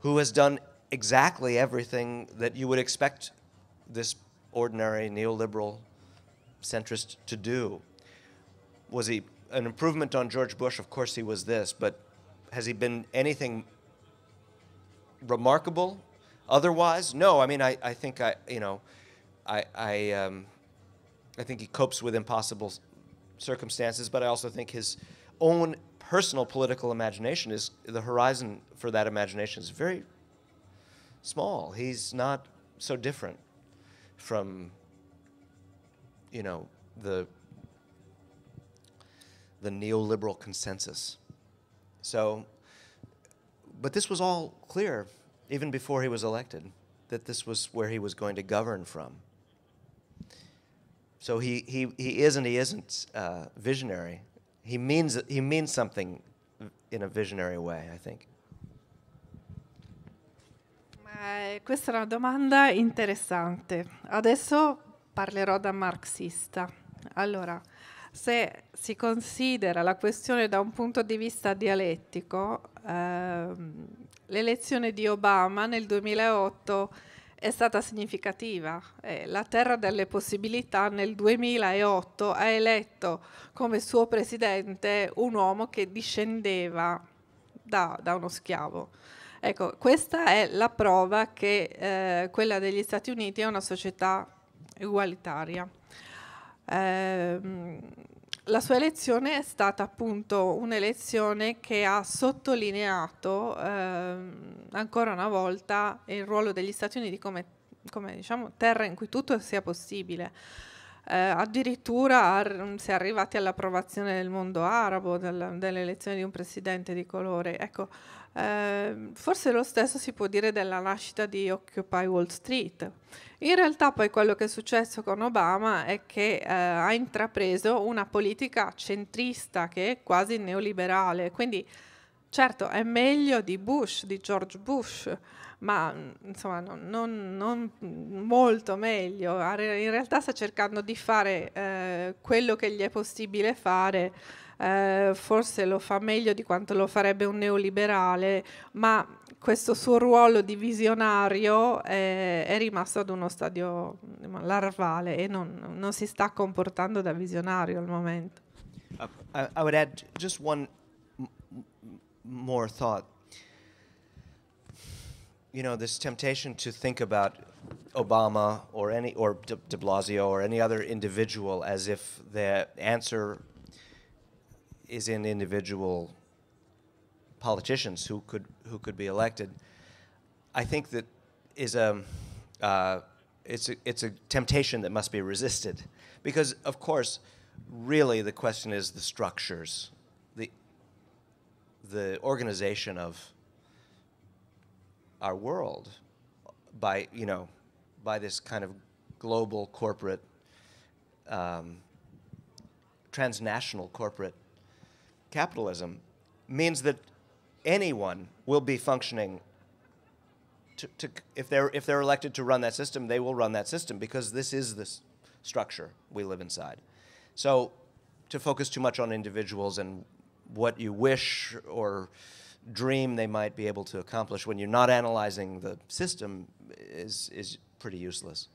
who has done exactly everything that you would expect this ordinary neoliberal centrist to do. Was he an improvement on George Bush, of course he was this, but has he been anything remarkable otherwise? No, I mean, I, I think I, you know, I, I, um, I think he copes with impossible circumstances, but I also think his own personal political imagination is the horizon for that imagination is very small. He's not so different from, you know, the the neoliberal consensus. So, but this was all clear even before he was elected that this was where he was going to govern from. So he, he, he is and he isn't uh, visionary. He means, he means something in a visionary way, I think. Eh, questa è una domanda interessante. Adesso parlerò da marxista. Allora, se si considera la questione da un punto di vista dialettico, ehm, l'elezione di Obama nel 2008 è stata significativa. Eh, la terra delle possibilità nel 2008 ha eletto come suo presidente un uomo che discendeva da, da uno schiavo. Ecco, questa è la prova che eh, quella degli Stati Uniti è una società ugualitaria. Ehm, la sua elezione è stata appunto un'elezione che ha sottolineato ehm, ancora una volta il ruolo degli Stati Uniti come, come diciamo, terra in cui tutto sia possibile. Eh, addirittura ar- si è arrivati all'approvazione del mondo arabo, del, dell'elezione di un presidente di colore. Ecco, Ehm, forse lo stesso si può dire della nascita di Occupy Wall Street. In realtà poi quello che è successo con Obama è che eh, ha intrapreso una politica centrista che è quasi neoliberale, quindi certo è meglio di Bush, di George Bush, ma insomma no, non, non, molto meglio. In realtà sta cercando di fare eh, quello che gli è possibile fare. Eh, forse lo fa meglio di quanto lo farebbe un neoliberale, ma questo suo ruolo di visionario eh, è rimasto ad uno stadio mm, larvale e non, non si sta comportando da visionario al momento. Uh, I, I would add just one more thought. You know, this temptation to think about Obama or any or de, de Blasio or any other individual as if the answer is in individual politicians who could who could be elected. I think that is a uh, it's a, it's a temptation that must be resisted, because of course, really the question is the structures, the the organization of our world by you know by this kind of global corporate um, transnational corporate capitalism means that anyone will be functioning to, to, if they're if they're elected to run that system, they will run that system because this is the structure we live inside. So to focus too much on individuals and what you wish or dream they might be able to accomplish when you're not analyzing the system is is pretty useless.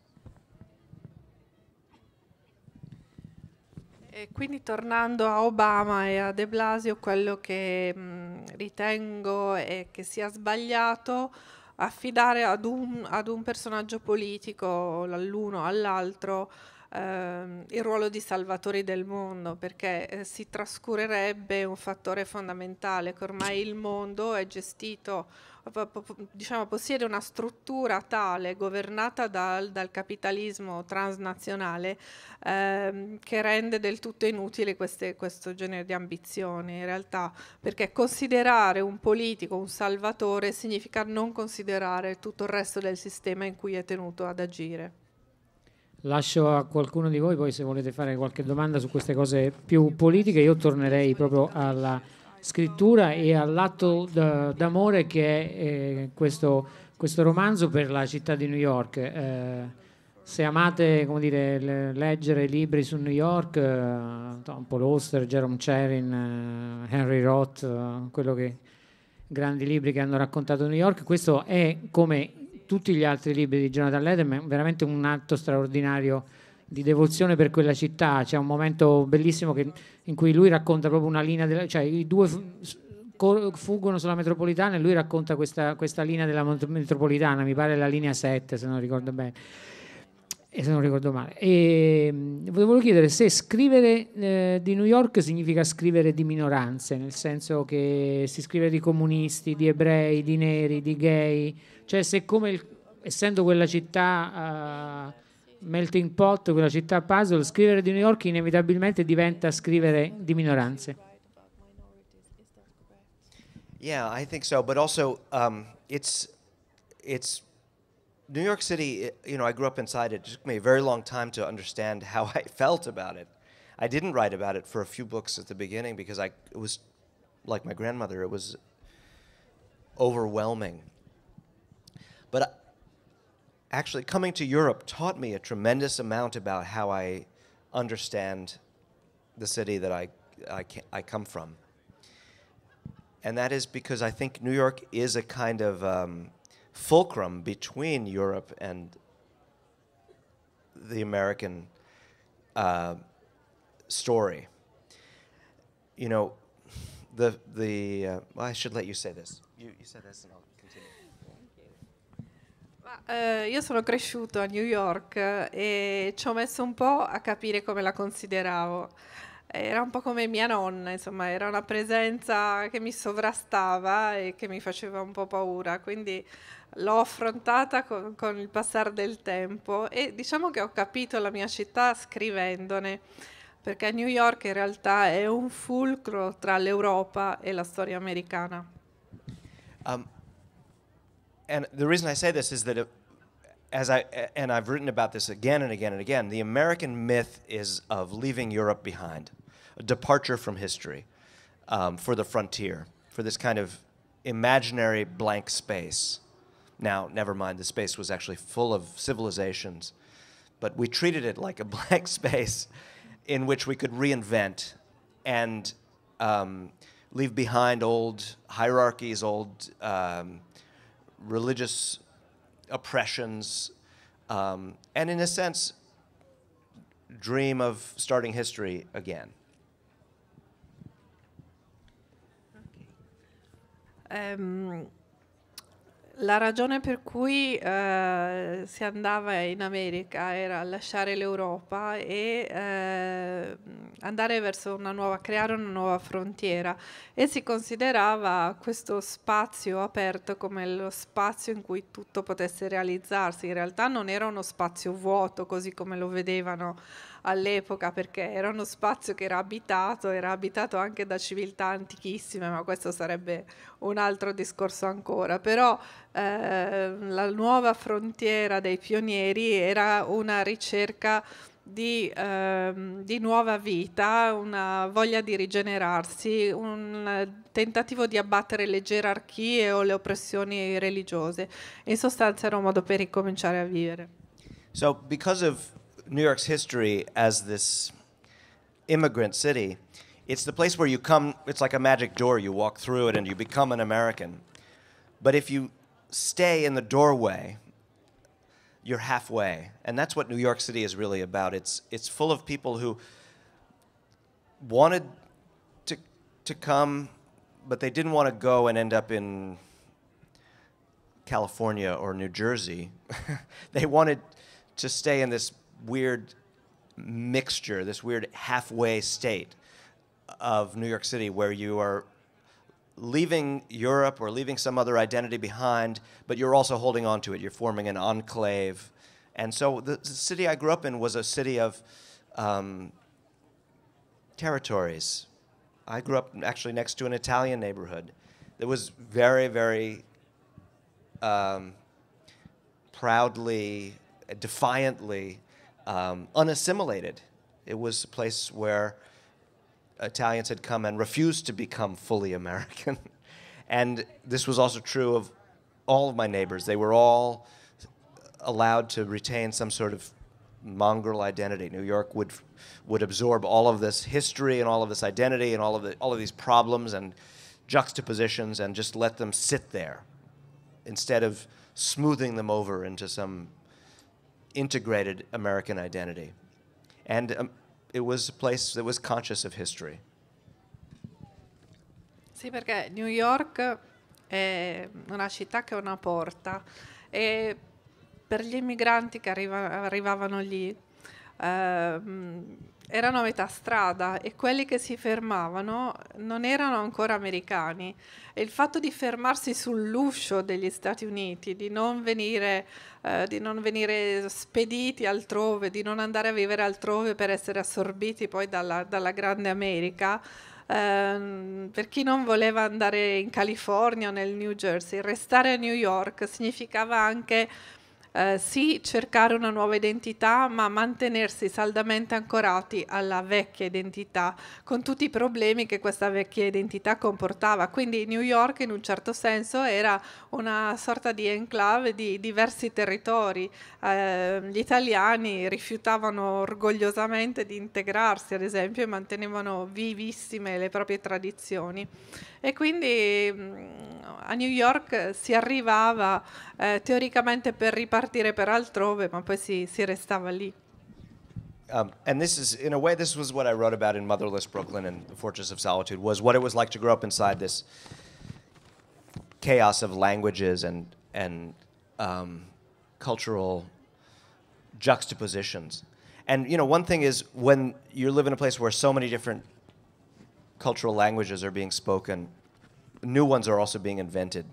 E quindi tornando a Obama e a De Blasio, quello che mh, mm, ritengo è che sia sbagliato affidare ad un, ad un personaggio politico, all'uno o all'altro, ehm, il ruolo di salvatori del mondo, perché eh, si trascurerebbe un fattore fondamentale, che ormai il mondo è gestito diciamo, possiede una struttura tale, governata dal, dal capitalismo transnazionale, ehm, che rende del tutto inutile queste, questo genere di ambizioni, in realtà, perché considerare un politico un salvatore significa non considerare tutto il resto del sistema in cui è tenuto ad agire. Lascio a qualcuno di voi poi se volete fare qualche domanda su queste cose più politiche, io tornerei proprio alla scrittura e all'atto d'amore che è eh, questo, questo, romanzo per la città di New York. Eh, se amate dire, leggere libri su New York, eh, Tom Paul Jerome Cherin, eh, Henry Roth, eh, che, grandi libri che hanno raccontato New York, questo è come tutti gli altri libri di Jonathan Lederman, veramente un atto straordinario di devozione per quella città. C'è un momento bellissimo che, in cui lui racconta proprio una linea, della, cioè i due fuggono sulla metropolitana e lui racconta questa, questa linea della metropolitana, mi pare la linea 7 se non ricordo bene. E se non ricordo male, e, volevo chiedere se scrivere eh, di New York significa scrivere di minoranze, nel senso che si scrive di comunisti, di ebrei, di neri, di gay, cioè se come essendo quella città ah, melting pot quella città puzzle, scrivere di New York inevitabilmente diventa scrivere di minoranze. Yeah, I think so, but also um, it's it's New York City, you know, I grew up inside it. It took me a very long time to understand how I felt about it. I didn't write about it for a few books at the beginning because I it was like my grandmother, it was overwhelming. But actually coming to Europe taught me a tremendous amount about how I understand the city that I, I, I come from. And that is because I think New York is a kind of um, fulcrum between Europe and the American uh, story. You know, the, the uh, well, I should let you say this. You, you said this and I'll. Eh, io sono cresciuto a New York eh, e ci ho messo un po' a capire come la consideravo. Era un po' come mia nonna, insomma, era una presenza che mi sovrastava e che mi faceva un po' paura, quindi l'ho affrontata con, con il passare del tempo e diciamo che ho capito la mia città scrivendone, perché New York in realtà è un fulcro tra l'Europa e la storia americana. Um, and the reason I say this is that it, uh, as I and I've written about this again and again and again, the American myth is of leaving Europe behind, a departure from history, um, for the frontier, for this kind of imaginary blank space. Now, never mind, the space was actually full of civilizations, but we treated it like a blank space in which we could reinvent and um, leave behind old hierarchies, old um, religious oppressions, um, and in a sense, dream of starting history again. Okay. Um, La ragione per cui eh, si andava in America era lasciare l'Europa e eh, andare verso una nuova, creare una nuova frontiera e si considerava questo spazio aperto come lo spazio in cui tutto potesse realizzarsi. In realtà non era uno spazio vuoto così come lo vedevano all'epoca perché era uno spazio che era abitato, era abitato anche da civiltà antichissime, ma questo sarebbe un altro discorso ancora. Però eh, la nuova frontiera dei pionieri era una ricerca di, ehm, di, nuova vita, una voglia di rigenerarsi, un tentativo di abbattere le gerarchie o le oppressioni religiose. In sostanza era un modo per ricominciare a vivere. So because of New York's history as this immigrant city, it's the place where you come, it's like a magic door. You walk through it and you become an American. But if you stay in the doorway, you're halfway. And that's what New York City is really about. It's, it's full of people who wanted to, to come, but they didn't want to go and end up in California or New Jersey. they wanted to stay in this weird mixture, this weird halfway state of New York City where you are leaving Europe or leaving some other identity behind, but you're also holding on to it. You're forming an enclave. And so the, the city I grew up in was a city of um, territories. I grew up actually next to an Italian neighborhood that was very, very um, proudly, defiantly um, unassimilated. It was a place where Italians had come and refused to become fully American. and this was also true of all of my neighbors. They were all allowed to retain some sort of mongrel identity. New York would would absorb all of this history and all of this identity and all of the, all of these problems and juxtapositions and just let them sit there instead of smoothing them over into some integrated American identity. And um, it was a place that was conscious of history. Sì, perché New York è eh, una città che è una porta e per gli immigranti che arriva, arrivavano lì, eh, erano a metà strada e quelli che si fermavano non erano ancora americani e il fatto di fermarsi sull'uscio degli Stati Uniti, di non venire, eh, di non venire spediti altrove, di non andare a vivere altrove per essere assorbiti poi dalla, dalla grande America, Um, per chi non voleva andare in California o nel New Jersey, restare a New York significava anche eh, sì cercare una nuova identità, ma mantenersi saldamente ancorati alla vecchia identità, con tutti i problemi che questa vecchia identità comportava. Quindi New York in un certo senso era una sorta di enclave di diversi territori. Eh, gli italiani rifiutavano orgogliosamente di integrarsi, ad esempio, e mantenevano vivissime le proprie tradizioni. E quindi mm, a New York si arrivava eh, teoricamente per ripartire partire per altrove, ma poi si, si restava lì. Um, and this is, in a way, this was what I wrote about in Motherless Brooklyn and The Fortress of Solitude, was what it was like to grow up inside this chaos of languages and, and um, cultural juxtapositions. And, you know, one thing is when you live in a place where so many different cultural languages are being spoken, new ones are also being invented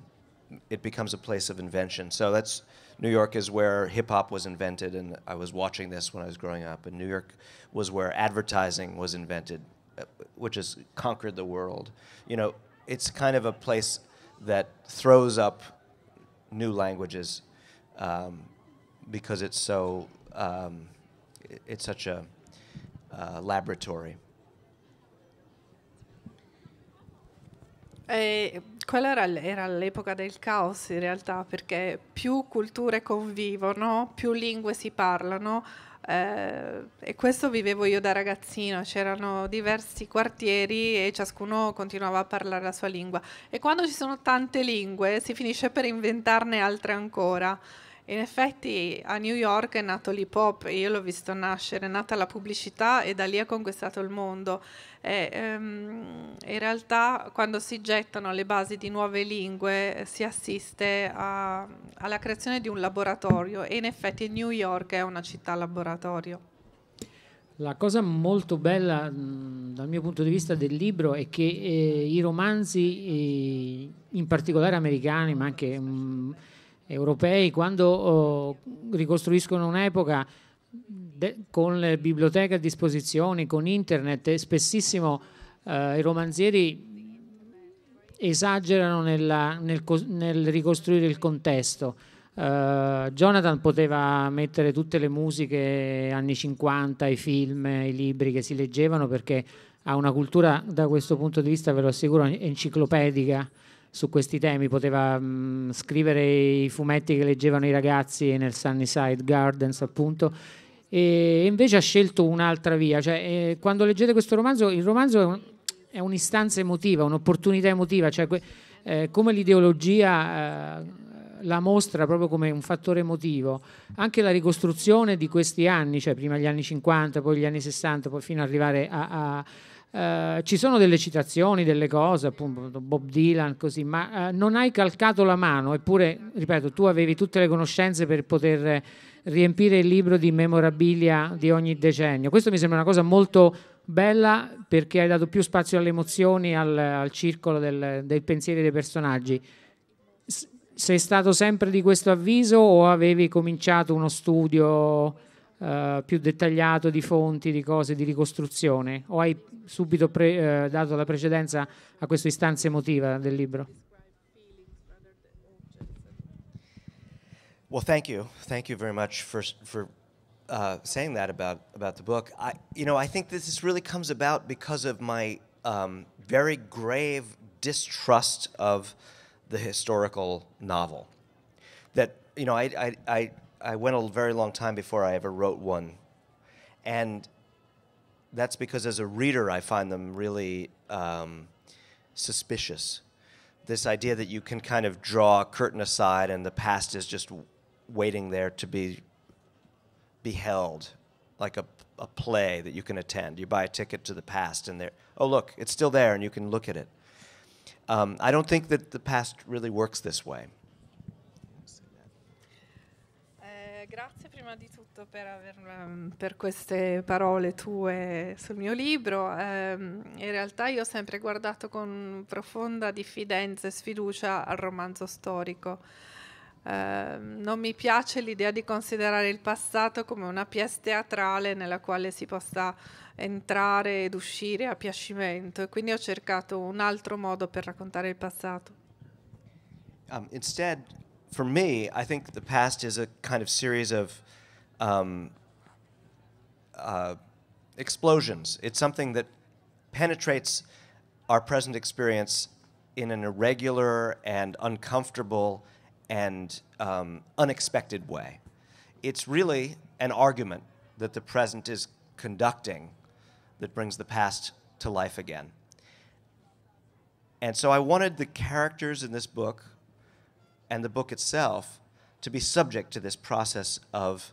it becomes a place of invention. So that's New York is where hip hop was invented, and I was watching this when I was growing up. And New York was where advertising was invented, uh, which has conquered the world. You know, it's kind of a place that throws up new languages um, because it's so um, it's such a uh, laboratory. Eh, quella era, l'epoca del caos in realtà, perché più culture convivono, più lingue si parlano. Eh, e questo vivevo io da ragazzino, c'erano diversi quartieri e ciascuno continuava a parlare la sua lingua. E quando ci sono tante lingue si finisce per inventarne altre ancora. In effetti a New York è nato l'hip hop, io l'ho visto nascere, è nata la pubblicità e da lì ha conquistato il mondo. E, um, in realtà quando si gettano le basi di nuove lingue eh, si assiste a, alla creazione di un laboratorio e in effetti New York è una città laboratorio. La cosa molto bella mh, dal mio punto di vista del libro è che eh, i romanzi, eh, in particolare americani, ma anche... Mh, europei quando oh, ricostruiscono un'epoca con le biblioteche a disposizione, con internet, spessissimo eh, i romanzieri esagerano nella, nel, nel, ricostruire il contesto. Eh, Jonathan poteva mettere tutte le musiche anni 50, i film, i libri che si leggevano perché ha una cultura da questo punto di vista, ve lo assicuro, enciclopedica su questi temi, poteva mh, mm, scrivere i fumetti che leggevano i ragazzi nel Sunnyside Gardens appunto e invece ha scelto un'altra via, cioè, eh, quando leggete questo romanzo, il romanzo è, un, è un'istanza emotiva, un'opportunità emotiva, cioè que, eh, come l'ideologia eh, la mostra proprio come un fattore emotivo, anche la ricostruzione di questi anni, cioè prima gli anni 50, poi gli anni 60, poi fino ad arrivare a, a eh, ci sono delle citazioni, delle cose, appunto Bob Dylan, così, ma uh, non hai calcato la mano, eppure, ripeto, tu avevi tutte le conoscenze per poter riempire il libro di memorabilia di ogni decennio. Questo mi sembra una cosa molto bella perché hai dato più spazio alle emozioni, al, al circolo del, del pensiero dei personaggi. S- sei stato sempre di questo avviso o avevi cominciato uno studio? Eh, più dettagliato di fonti, di cose, di ricostruzione? O hai subito pre, eh, dato la precedenza a questa istanza emotiva del libro? Well, thank you. Thank you very much for, for uh, saying that about, about the book. I, you know, I think this really comes about because of my um, very grave distrust of the historical novel. That, you know, I, I, I I went a very long time before I ever wrote one. And that's because as a reader, I find them really um, suspicious. This idea that you can kind of draw a curtain aside and the past is just waiting there to be beheld, like a, a play that you can attend. You buy a ticket to the past and there, oh, look, it's still there and you can look at it. Um, I don't think that the past really works this way. grazie prima di tutto per, aver, ehm, per, queste parole tue sul mio libro. Eh, in realtà io ho sempre guardato con profonda diffidenza e sfiducia al romanzo storico. Eh, non mi piace l'idea di considerare il passato come una pièce teatrale nella quale si possa entrare ed uscire a piacimento e quindi ho cercato un altro modo per raccontare il passato. Um, instead, for me, I think the past is a kind of series of um, uh, explosions. It's something that penetrates our present experience in an irregular and uncomfortable and um, unexpected way. It's really an argument that the present is conducting that brings the past to life again. And so I wanted the characters in this book and the book itself to be subject to this process of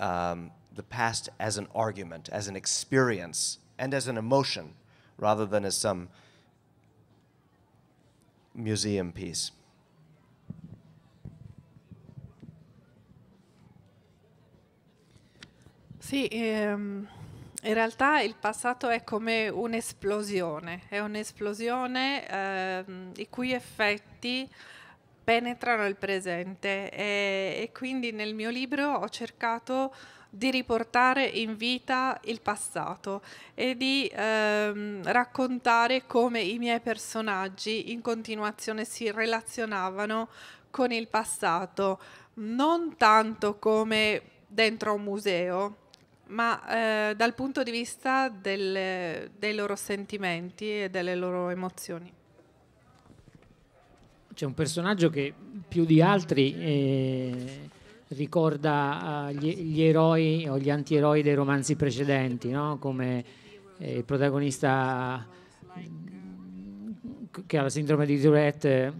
um, the past as an argument, as an experience, and as an emotion, rather than as some museum piece. Sì, ehm, in realtà il passato è come un'esplosione, è un'esplosione ehm, i cui effetti penetrano il presente e, e quindi nel mio libro ho cercato di riportare in vita il passato e di ehm, raccontare come i miei personaggi in continuazione si relazionavano con il passato, non tanto come dentro un museo, ma eh, dal punto di vista del, dei loro sentimenti e delle loro emozioni c'è un personaggio che più di altri eh, ricorda eh, gli, gli, eroi o gli antieroi dei romanzi precedenti, no? come eh, il protagonista mm, che ha la sindrome di Tourette,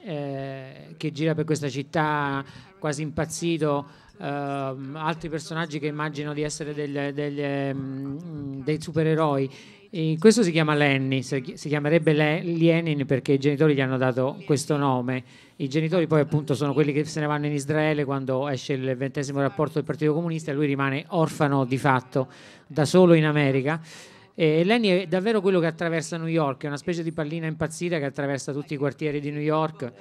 eh, che gira per questa città quasi impazzito. Ehm, altri personaggi che immagino di essere del, del, um, dei supereroi e questo si chiama Lenny, si chiamerebbe Lenin perché i genitori gli hanno dato questo nome. I genitori poi appunto sono quelli che se ne vanno in Israele quando esce il ventesimo rapporto del Partito Comunista e lui rimane orfano di fatto da solo in America. E Lenny è davvero quello che attraversa New York, è una specie di pallina impazzita che attraversa tutti i quartieri di New York.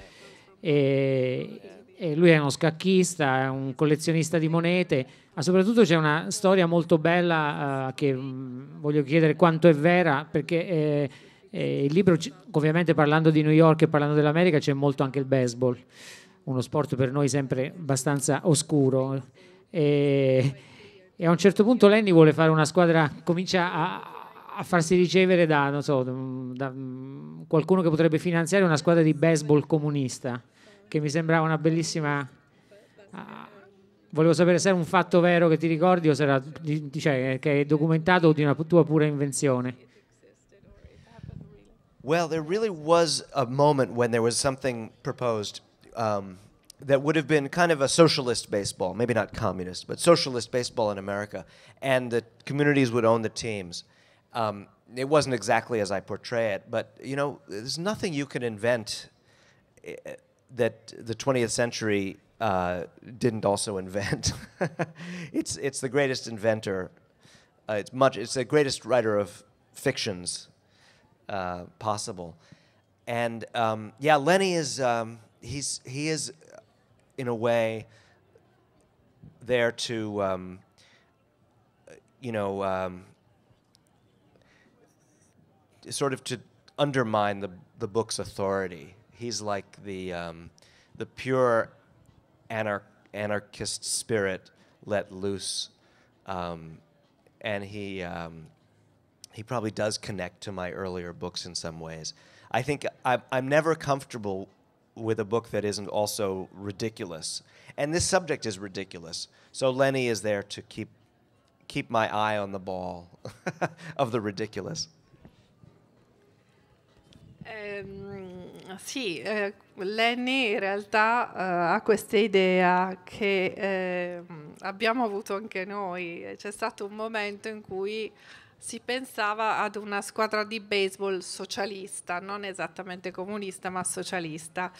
E e lui è uno scacchista, è un collezionista di monete, ma soprattutto c'è una storia molto bella eh, che mh, mm, voglio chiedere quanto è vera, perché eh, eh, il libro, ovviamente parlando di New York e parlando dell'America, c'è molto anche il baseball, uno sport per noi sempre abbastanza oscuro. E, e a un certo punto Lenny vuole fare una squadra, comincia a, a farsi ricevere da, so, da, da mm, qualcuno che potrebbe finanziare una squadra di baseball comunista che mi sembrava una bellissima... Ah, volevo sapere se era un fatto vero che ti ricordi o se era, cioè, che è documentato o di una tua pura invenzione. Well, there really was a moment when there was something proposed um, that would have been kind of a socialist baseball, maybe not communist, but socialist baseball in America, and the communities would own the teams. Um, it wasn't exactly as I portray it, but you know, there's nothing you can invent eh, eh, that the 20th century uh, didn't also invent. it's it's the greatest inventor. Uh, it's much. It's the greatest writer of fictions uh, possible. And um, yeah, Lenny is um, he's he is in a way there to um, you know um, sort of to undermine the the book's authority he's like the um, the pure anarchist spirit let loose, um, and he um, he probably does connect to my earlier books in some ways. I think I'm, I'm never comfortable with a book that isn't also ridiculous, and this subject is ridiculous. So Lenny is there to keep keep my eye on the ball of the ridiculous. Um, Sì, eh, Lenny in realtà eh, ha questa idea che eh, abbiamo avuto anche noi. C'è stato un momento in cui si pensava ad una squadra di baseball socialista, non esattamente comunista, ma socialista.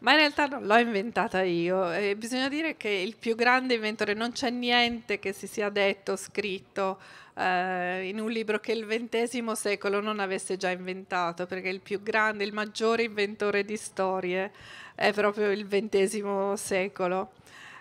Ma in realtà non l'ho inventata io. E bisogna dire che il più grande inventore, non c'è niente che si sia detto, scritto eh, in un libro che il XX secolo non avesse già inventato, perché il più grande, il maggiore inventore di storie è proprio il XX secolo.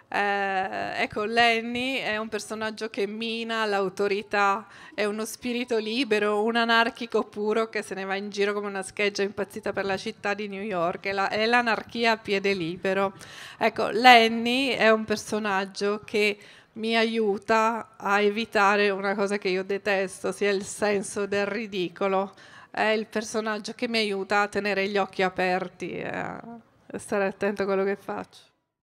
Eh, ecco, Lenny è un personaggio che mina l'autorità, è uno spirito libero, un anarchico puro che se ne va in giro come una scheggia impazzita per la città di New York, è, la, è l'anarchia a piede libero. Ecco, Lenny è un personaggio che mi aiuta a evitare una cosa che io detesto, sia il senso del ridicolo. È il personaggio che mi aiuta a tenere gli occhi aperti e eh, a stare attento a quello che faccio.